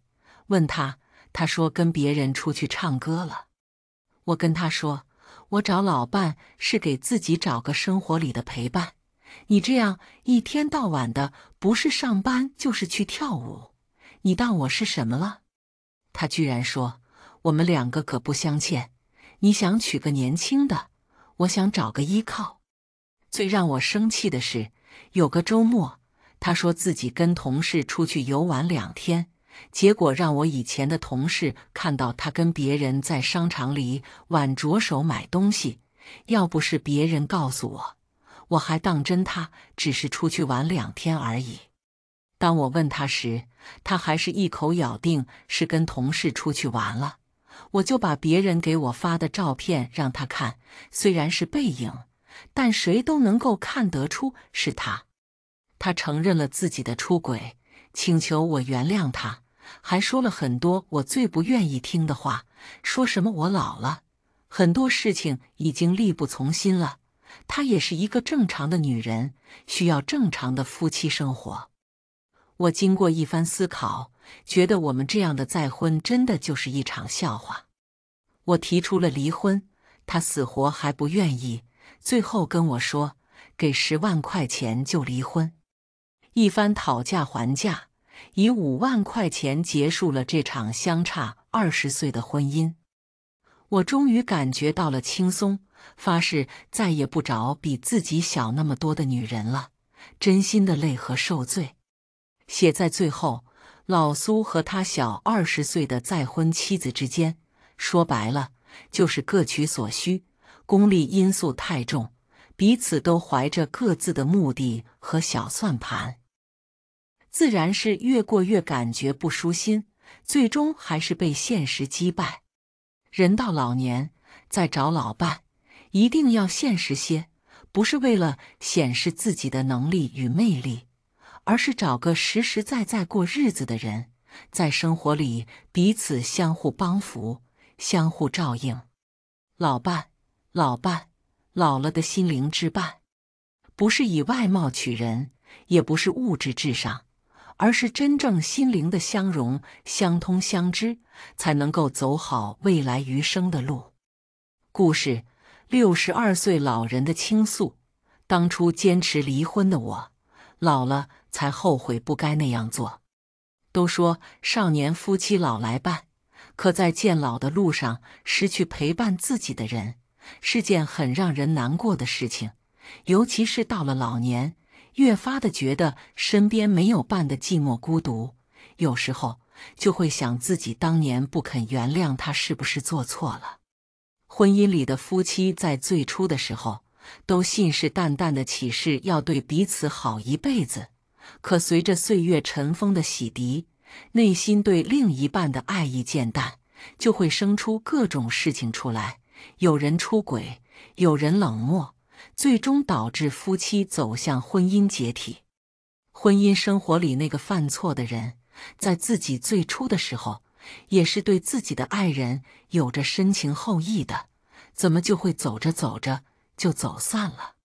问他，他说跟别人出去唱歌了。我跟他说，我找老伴是给自己找个生活里的陪伴。你这样一天到晚的，不是上班就是去跳舞，你当我是什么了？他居然说我们两个可不相欠。你想娶个年轻的，我想找个依靠。最让我生气的是，有个周末，他说自己跟同事出去游玩两天。结果让我以前的同事看到他跟别人在商场里挽着手买东西，要不是别人告诉我，我还当真他只是出去玩两天而已。当我问他时，他还是一口咬定是跟同事出去玩了。我就把别人给我发的照片让他看，虽然是背影，但谁都能够看得出是他。他承认了自己的出轨。请求我原谅，他还说了很多我最不愿意听的话，说什么我老了，很多事情已经力不从心了。她也是一个正常的女人，需要正常的夫妻生活。我经过一番思考，觉得我们这样的再婚真的就是一场笑话。我提出了离婚，他死活还不愿意，最后跟我说给十万块钱就离婚。一番讨价还价，以五万块钱结束了这场相差二十岁的婚姻。我终于感觉到了轻松，发誓再也不找比自己小那么多的女人了。真心的累和受罪，写在最后。老苏和他小二十岁的再婚妻子之间，说白了就是各取所需，功利因素太重，彼此都怀着各自的目的和小算盘。自然是越过越感觉不舒心，最终还是被现实击败。人到老年再找老伴，一定要现实些，不是为了显示自己的能力与魅力，而是找个实实在在过日子的人，在生活里彼此相互帮扶、相互照应。老伴，老伴，老了的心灵之伴，不是以外貌取人，也不是物质至上。而是真正心灵的相融、相通、相知，才能够走好未来余生的路。故事：六十二岁老人的倾诉。当初坚持离婚的我，老了才后悔不该那样做。都说少年夫妻老来伴，可在渐老的路上失去陪伴自己的人，是件很让人难过的事情，尤其是到了老年。越发的觉得身边没有伴的寂寞孤独，有时候就会想自己当年不肯原谅他是不是做错了？婚姻里的夫妻在最初的时候都信誓旦旦的起誓要对彼此好一辈子，可随着岁月尘封的洗涤，内心对另一半的爱意渐淡，就会生出各种事情出来，有人出轨，有人冷漠。最终导致夫妻走向婚姻解体。婚姻生活里那个犯错的人，在自己最初的时候，也是对自己的爱人有着深情厚谊的，怎么就会走着走着就走散了？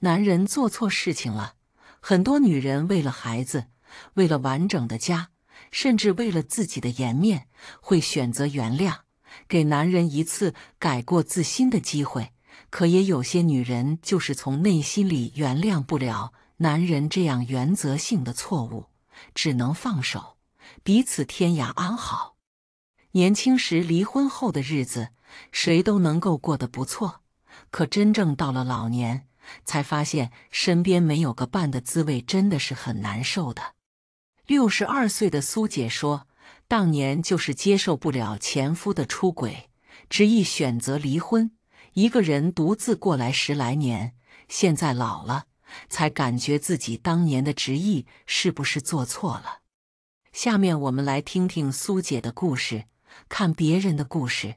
男人做错事情了，很多女人为了孩子，为了完整的家，甚至为了自己的颜面，会选择原谅，给男人一次改过自新的机会。可也有些女人就是从内心里原谅不了男人这样原则性的错误，只能放手，彼此天涯安好。年轻时离婚后的日子，谁都能够过得不错。可真正到了老年，才发现身边没有个伴的滋味真的是很难受的。六十二岁的苏姐说：“当年就是接受不了前夫的出轨，执意选择离婚。”一个人独自过来十来年，现在老了，才感觉自己当年的执意是不是做错了？下面我们来听听苏姐的故事，看别人的故事，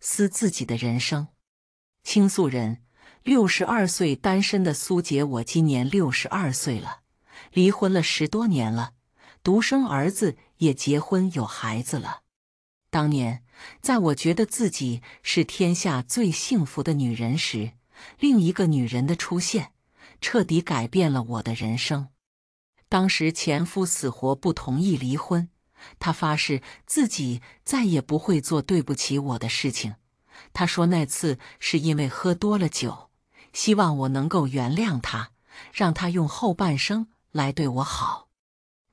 思自己的人生。倾诉人：六十二岁单身的苏姐，我今年六十二岁了，离婚了十多年了，独生儿子也结婚有孩子了，当年。在我觉得自己是天下最幸福的女人时，另一个女人的出现彻底改变了我的人生。当时前夫死活不同意离婚，他发誓自己再也不会做对不起我的事情。他说那次是因为喝多了酒，希望我能够原谅他，让他用后半生来对我好。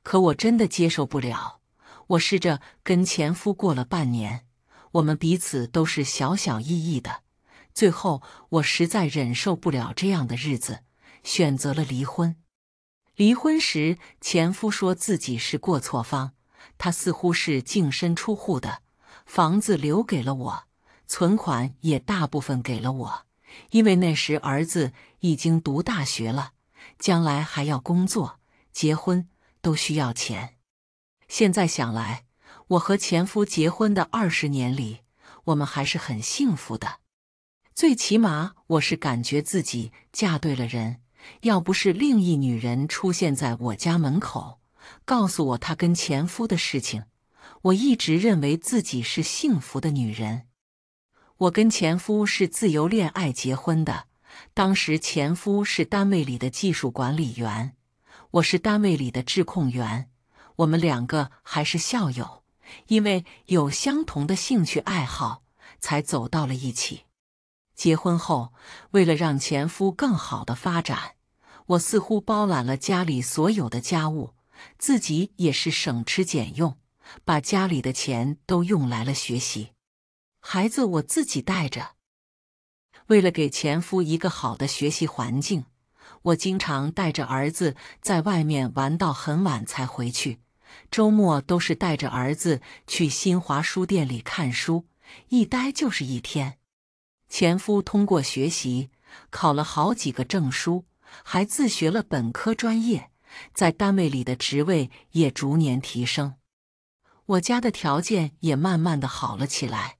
可我真的接受不了，我试着跟前夫过了半年。我们彼此都是小小意义的，最后我实在忍受不了这样的日子，选择了离婚。离婚时，前夫说自己是过错方，他似乎是净身出户的，房子留给了我，存款也大部分给了我，因为那时儿子已经读大学了，将来还要工作、结婚，都需要钱。现在想来。我和前夫结婚的二十年里，我们还是很幸福的。最起码我是感觉自己嫁对了人。要不是另一女人出现在我家门口，告诉我她跟前夫的事情，我一直认为自己是幸福的女人。我跟前夫是自由恋爱结婚的。当时前夫是单位里的技术管理员，我是单位里的质控员。我们两个还是校友。因为有相同的兴趣爱好，才走到了一起。结婚后，为了让前夫更好的发展，我似乎包揽了家里所有的家务，自己也是省吃俭用，把家里的钱都用来了学习。孩子我自己带着。为了给前夫一个好的学习环境，我经常带着儿子在外面玩到很晚才回去。周末都是带着儿子去新华书店里看书，一待就是一天。前夫通过学习考了好几个证书，还自学了本科专业，在单位里的职位也逐年提升。我家的条件也慢慢的好了起来。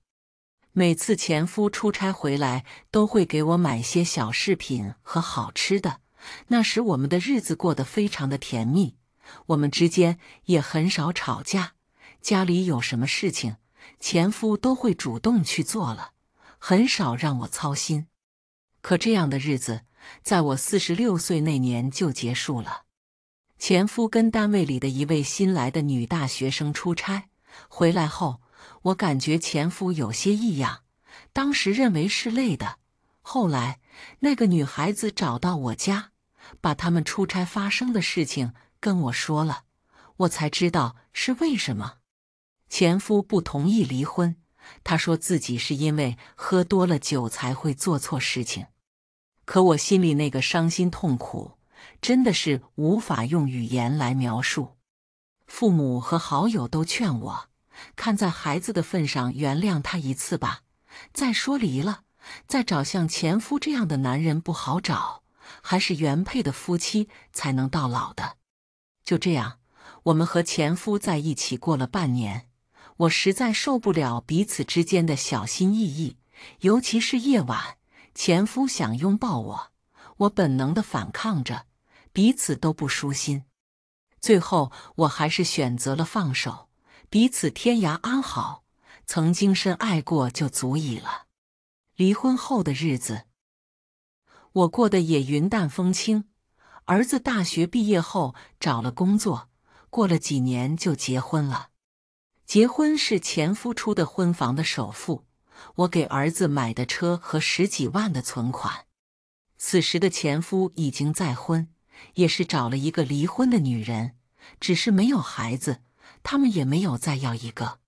每次前夫出差回来，都会给我买些小饰品和好吃的，那时我们的日子过得非常的甜蜜。我们之间也很少吵架，家里有什么事情，前夫都会主动去做了，很少让我操心。可这样的日子，在我四十六岁那年就结束了。前夫跟单位里的一位新来的女大学生出差回来后，我感觉前夫有些异样，当时认为是累的。后来那个女孩子找到我家，把他们出差发生的事情。跟我说了，我才知道是为什么前夫不同意离婚。他说自己是因为喝多了酒才会做错事情。可我心里那个伤心痛苦，真的是无法用语言来描述。父母和好友都劝我，看在孩子的份上原谅他一次吧。再说离了，再找像前夫这样的男人不好找，还是原配的夫妻才能到老的。就这样，我们和前夫在一起过了半年，我实在受不了彼此之间的小心翼翼，尤其是夜晚，前夫想拥抱我，我本能的反抗着，彼此都不舒心。最后，我还是选择了放手，彼此天涯安好，曾经深爱过就足以了。离婚后的日子，我过得也云淡风轻。儿子大学毕业后找了工作，过了几年就结婚了。结婚是前夫出的婚房的首付，我给儿子买的车和十几万的存款。此时的前夫已经再婚，也是找了一个离婚的女人，只是没有孩子，他们也没有再要一个。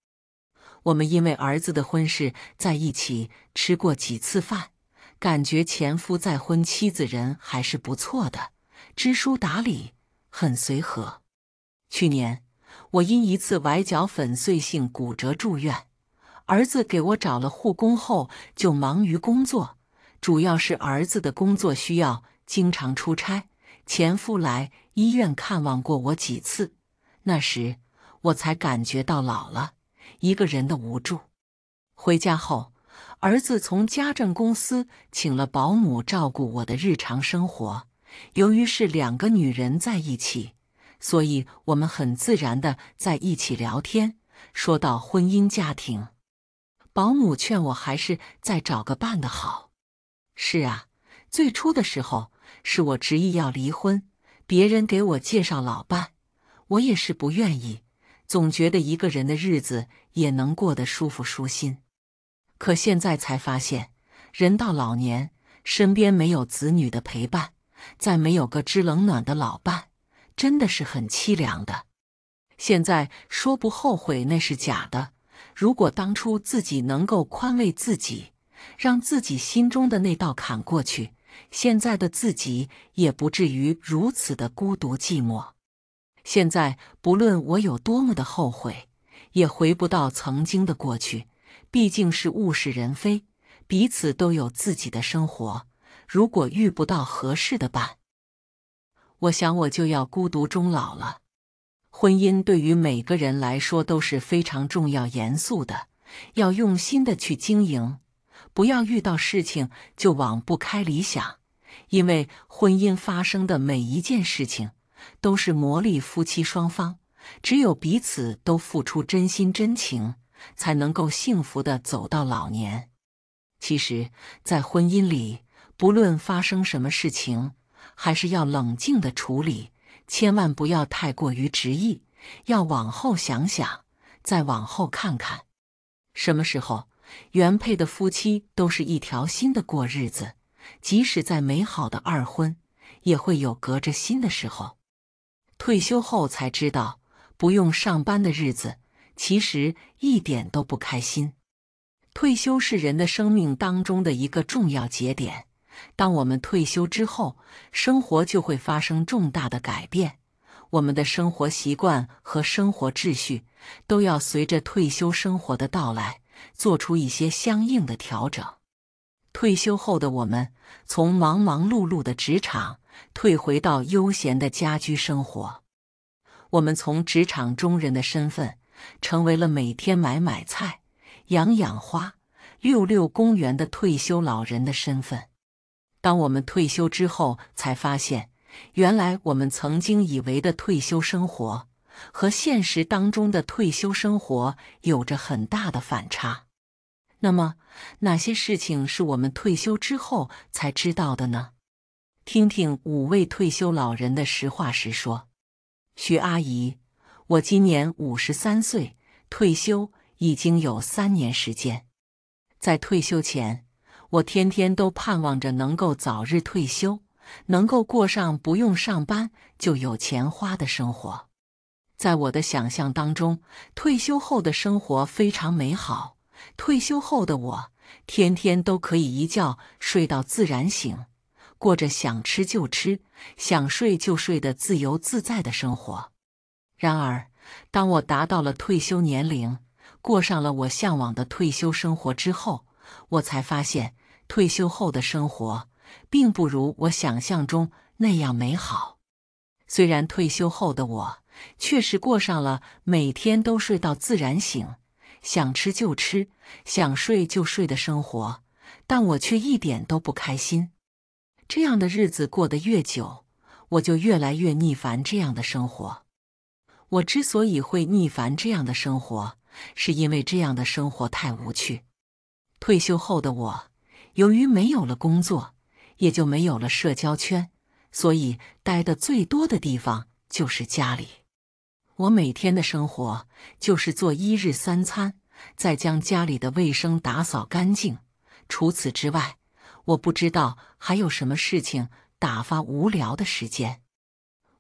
我们因为儿子的婚事在一起吃过几次饭，感觉前夫再婚妻子人还是不错的。知书达理，很随和。去年我因一次崴脚粉碎性骨折住院，儿子给我找了护工后就忙于工作，主要是儿子的工作需要，经常出差。前夫来医院看望过我几次，那时我才感觉到老了，一个人的无助。回家后，儿子从家政公司请了保姆照顾我的日常生活。由于是两个女人在一起，所以我们很自然的在一起聊天。说到婚姻家庭，保姆劝我还是再找个伴的好。是啊，最初的时候是我执意要离婚，别人给我介绍老伴，我也是不愿意，总觉得一个人的日子也能过得舒服舒心。可现在才发现，人到老年，身边没有子女的陪伴。再没有个知冷暖的老伴，真的是很凄凉的。现在说不后悔那是假的。如果当初自己能够宽慰自己，让自己心中的那道坎过去，现在的自己也不至于如此的孤独寂寞。现在不论我有多么的后悔，也回不到曾经的过去。毕竟是物是人非，彼此都有自己的生活。如果遇不到合适的伴，我想我就要孤独终老了。婚姻对于每个人来说都是非常重要、严肃的，要用心的去经营，不要遇到事情就往不开理想。因为婚姻发生的每一件事情，都是磨砺夫妻双方。只有彼此都付出真心真情，才能够幸福的走到老年。其实，在婚姻里，不论发生什么事情，还是要冷静的处理，千万不要太过于执意，要往后想想，再往后看看，什么时候原配的夫妻都是一条心的过日子，即使在美好的二婚，也会有隔着心的时候。退休后才知道，不用上班的日子，其实一点都不开心。退休是人的生命当中的一个重要节点。当我们退休之后，生活就会发生重大的改变。我们的生活习惯和生活秩序都要随着退休生活的到来做出一些相应的调整。退休后的我们，从忙忙碌碌的职场退回到悠闲的家居生活。我们从职场中人的身份，成为了每天买买菜、养养花、遛遛公园的退休老人的身份。当我们退休之后，才发现，原来我们曾经以为的退休生活，和现实当中的退休生活有着很大的反差。那么，哪些事情是我们退休之后才知道的呢？听听五位退休老人的实话实说。徐阿姨，我今年五十三岁，退休已经有三年时间，在退休前。我天天都盼望着能够早日退休，能够过上不用上班就有钱花的生活。在我的想象当中，退休后的生活非常美好。退休后的我，天天都可以一觉睡到自然醒，过着想吃就吃、想睡就睡的自由自在的生活。然而，当我达到了退休年龄，过上了我向往的退休生活之后，我才发现，退休后的生活并不如我想象中那样美好。虽然退休后的我确实过上了每天都睡到自然醒、想吃就吃、想睡就睡的生活，但我却一点都不开心。这样的日子过得越久，我就越来越逆烦这样的生活。我之所以会逆烦这样的生活，是因为这样的生活太无趣。退休后的我，由于没有了工作，也就没有了社交圈，所以待的最多的地方就是家里。我每天的生活就是做一日三餐，再将家里的卫生打扫干净。除此之外，我不知道还有什么事情打发无聊的时间。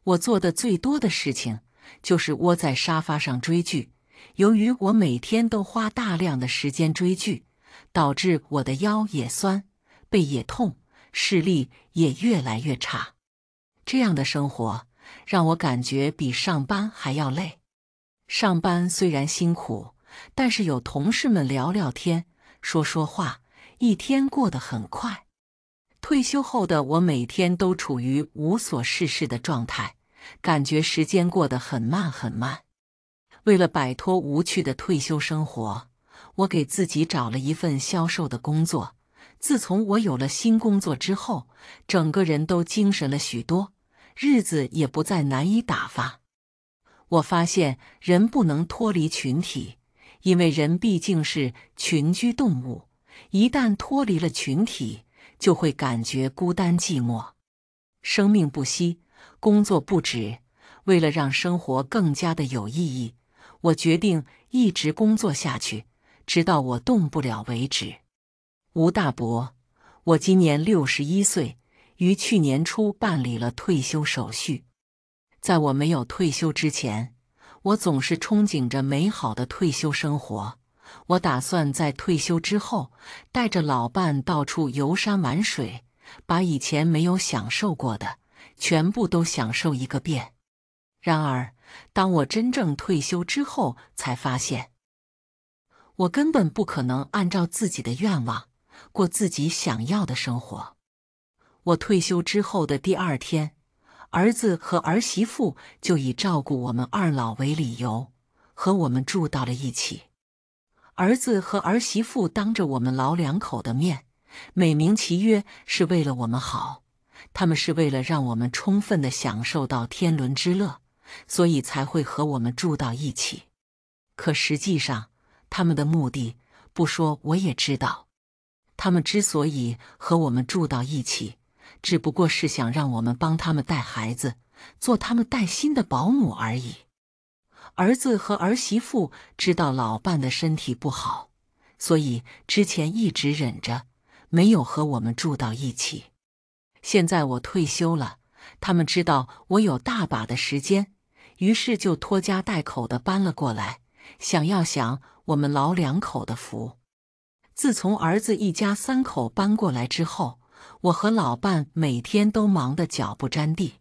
我做的最多的事情就是窝在沙发上追剧。由于我每天都花大量的时间追剧。导致我的腰也酸，背也痛，视力也越来越差。这样的生活让我感觉比上班还要累。上班虽然辛苦，但是有同事们聊聊天、说说话，一天过得很快。退休后的我每天都处于无所事事的状态，感觉时间过得很慢很慢。为了摆脱无趣的退休生活，我给自己找了一份销售的工作。自从我有了新工作之后，整个人都精神了许多，日子也不再难以打发。我发现人不能脱离群体，因为人毕竟是群居动物，一旦脱离了群体，就会感觉孤单寂寞。生命不息，工作不止。为了让生活更加的有意义，我决定一直工作下去。直到我动不了为止。吴大伯，我今年六十一岁，于去年初办理了退休手续。在我没有退休之前，我总是憧憬着美好的退休生活。我打算在退休之后，带着老伴到处游山玩水，把以前没有享受过的全部都享受一个遍。然而，当我真正退休之后，才发现。我根本不可能按照自己的愿望过自己想要的生活。我退休之后的第二天，儿子和儿媳妇就以照顾我们二老为理由，和我们住到了一起。儿子和儿媳妇当着我们老两口的面，美名其曰是为了我们好，他们是为了让我们充分的享受到天伦之乐，所以才会和我们住到一起。可实际上，他们的目的不说我也知道，他们之所以和我们住到一起，只不过是想让我们帮他们带孩子，做他们带薪的保姆而已。儿子和儿媳妇知道老伴的身体不好，所以之前一直忍着，没有和我们住到一起。现在我退休了，他们知道我有大把的时间，于是就拖家带口的搬了过来。想要享我们老两口的福。自从儿子一家三口搬过来之后，我和老伴每天都忙得脚不沾地。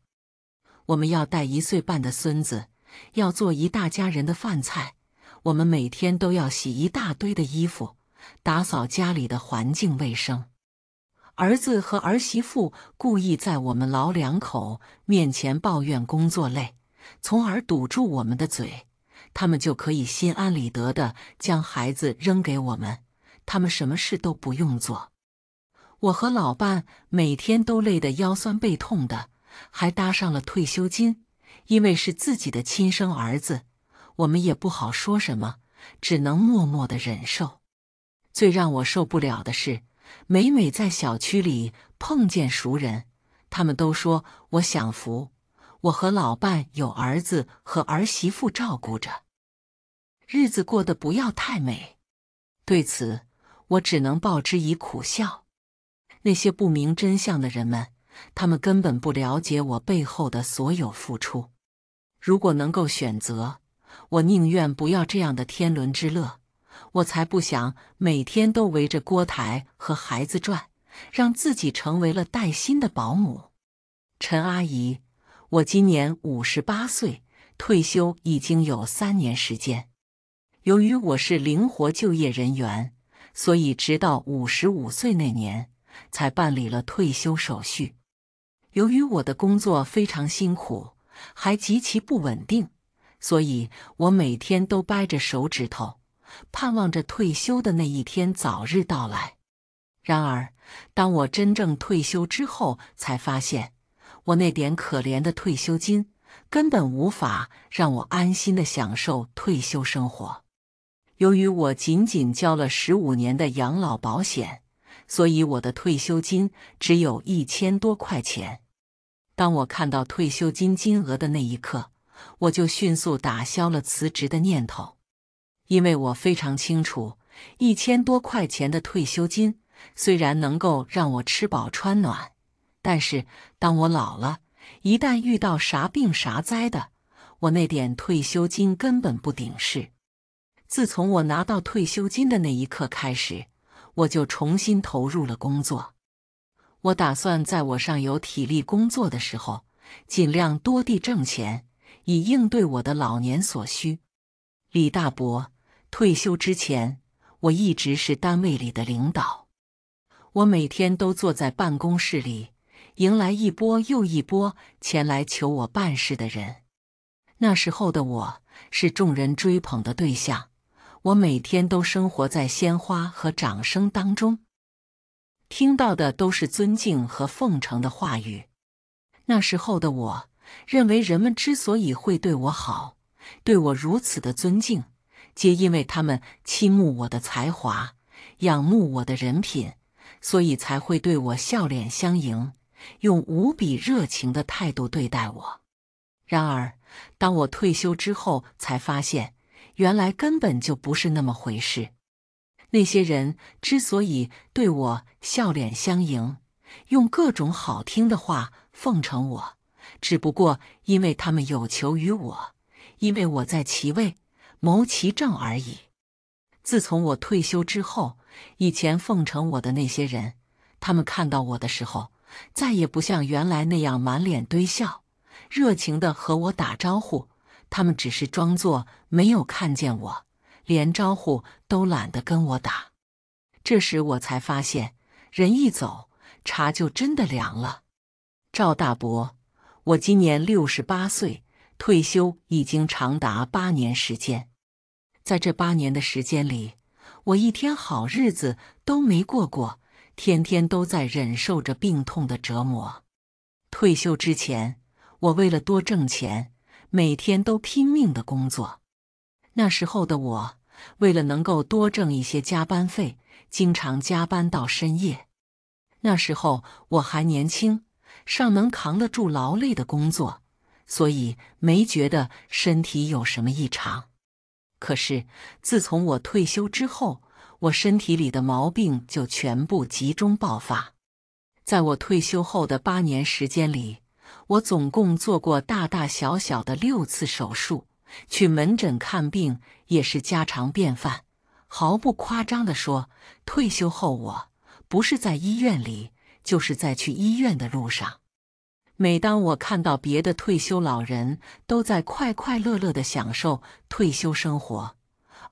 我们要带一岁半的孙子，要做一大家人的饭菜，我们每天都要洗一大堆的衣服，打扫家里的环境卫生。儿子和儿媳妇故意在我们老两口面前抱怨工作累，从而堵住我们的嘴。他们就可以心安理得地将孩子扔给我们，他们什么事都不用做。我和老伴每天都累得腰酸背痛的，还搭上了退休金。因为是自己的亲生儿子，我们也不好说什么，只能默默地忍受。最让我受不了的是，每每在小区里碰见熟人，他们都说我享福，我和老伴有儿子和儿媳妇照顾着。日子过得不要太美，对此我只能报之以苦笑。那些不明真相的人们，他们根本不了解我背后的所有付出。如果能够选择，我宁愿不要这样的天伦之乐。我才不想每天都围着锅台和孩子转，让自己成为了带薪的保姆。陈阿姨，我今年五十八岁，退休已经有三年时间。由于我是灵活就业人员，所以直到五十五岁那年才办理了退休手续。由于我的工作非常辛苦，还极其不稳定，所以我每天都掰着手指头盼望着退休的那一天早日到来。然而，当我真正退休之后，才发现我那点可怜的退休金根本无法让我安心的享受退休生活。由于我仅仅交了十五年的养老保险，所以我的退休金只有一千多块钱。当我看到退休金金额的那一刻，我就迅速打消了辞职的念头。因为我非常清楚，一千多块钱的退休金虽然能够让我吃饱穿暖，但是当我老了，一旦遇到啥病啥灾的，我那点退休金根本不顶事。自从我拿到退休金的那一刻开始，我就重新投入了工作。我打算在我尚有体力工作的时候，尽量多地挣钱，以应对我的老年所需。李大伯，退休之前，我一直是单位里的领导，我每天都坐在办公室里，迎来一波又一波前来求我办事的人。那时候的我是众人追捧的对象。我每天都生活在鲜花和掌声当中，听到的都是尊敬和奉承的话语。那时候的我认为，人们之所以会对我好，对我如此的尊敬，皆因为他们倾慕我的才华，仰慕我的人品，所以才会对我笑脸相迎，用无比热情的态度对待我。然而，当我退休之后，才发现。原来根本就不是那么回事。那些人之所以对我笑脸相迎，用各种好听的话奉承我，只不过因为他们有求于我，因为我在其位谋其政而已。自从我退休之后，以前奉承我的那些人，他们看到我的时候，再也不像原来那样满脸堆笑，热情的和我打招呼。他们只是装作没有看见我，连招呼都懒得跟我打。这时我才发现，人一走，茶就真的凉了。赵大伯，我今年六十八岁，退休已经长达八年时间。在这八年的时间里，我一天好日子都没过过，天天都在忍受着病痛的折磨。退休之前，我为了多挣钱。每天都拼命的工作。那时候的我，为了能够多挣一些加班费，经常加班到深夜。那时候我还年轻，尚能扛得住劳累的工作，所以没觉得身体有什么异常。可是自从我退休之后，我身体里的毛病就全部集中爆发。在我退休后的八年时间里。我总共做过大大小小的六次手术，去门诊看病也是家常便饭。毫不夸张地说，退休后，我不是在医院里，就是在去医院的路上。每当我看到别的退休老人都在快快乐乐地享受退休生活，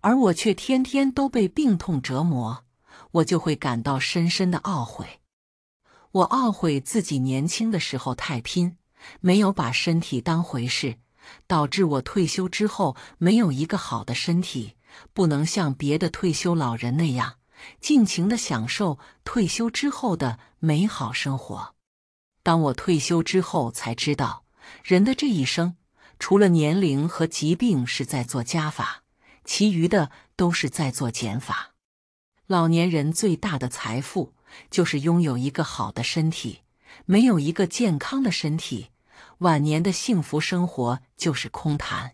而我却天天都被病痛折磨，我就会感到深深的懊悔。我懊悔自己年轻的时候太拼。没有把身体当回事，导致我退休之后没有一个好的身体，不能像别的退休老人那样尽情的享受退休之后的美好生活。当我退休之后才知道，人的这一生除了年龄和疾病是在做加法，其余的都是在做减法。老年人最大的财富就是拥有一个好的身体，没有一个健康的身体。晚年的幸福生活就是空谈。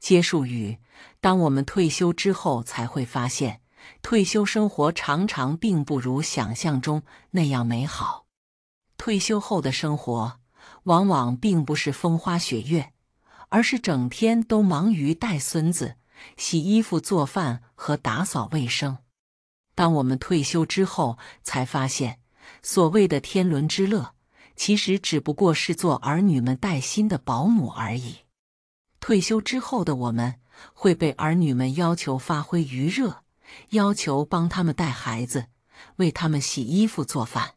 结束语：当我们退休之后，才会发现，退休生活常常并不如想象中那样美好。退休后的生活往往并不是风花雪月，而是整天都忙于带孙子、洗衣服、做饭和打扫卫生。当我们退休之后，才发现所谓的天伦之乐。其实只不过是做儿女们带薪的保姆而已。退休之后的我们会被儿女们要求发挥余热，要求帮他们带孩子，为他们洗衣服、做饭。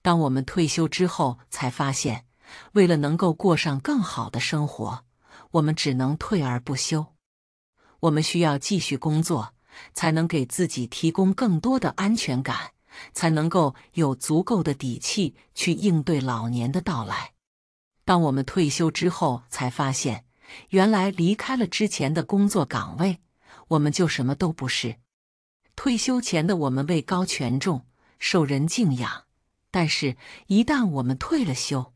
当我们退休之后，才发现，为了能够过上更好的生活，我们只能退而不休。我们需要继续工作，才能给自己提供更多的安全感。才能够有足够的底气去应对老年的到来。当我们退休之后，才发现，原来离开了之前的工作岗位，我们就什么都不是。退休前的我们位高权重，受人敬仰，但是，一旦我们退了休，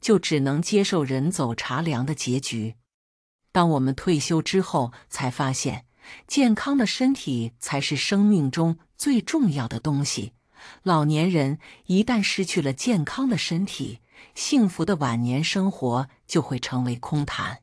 就只能接受人走茶凉的结局。当我们退休之后，才发现，健康的身体才是生命中。最重要的东西，老年人一旦失去了健康的身体，幸福的晚年生活就会成为空谈。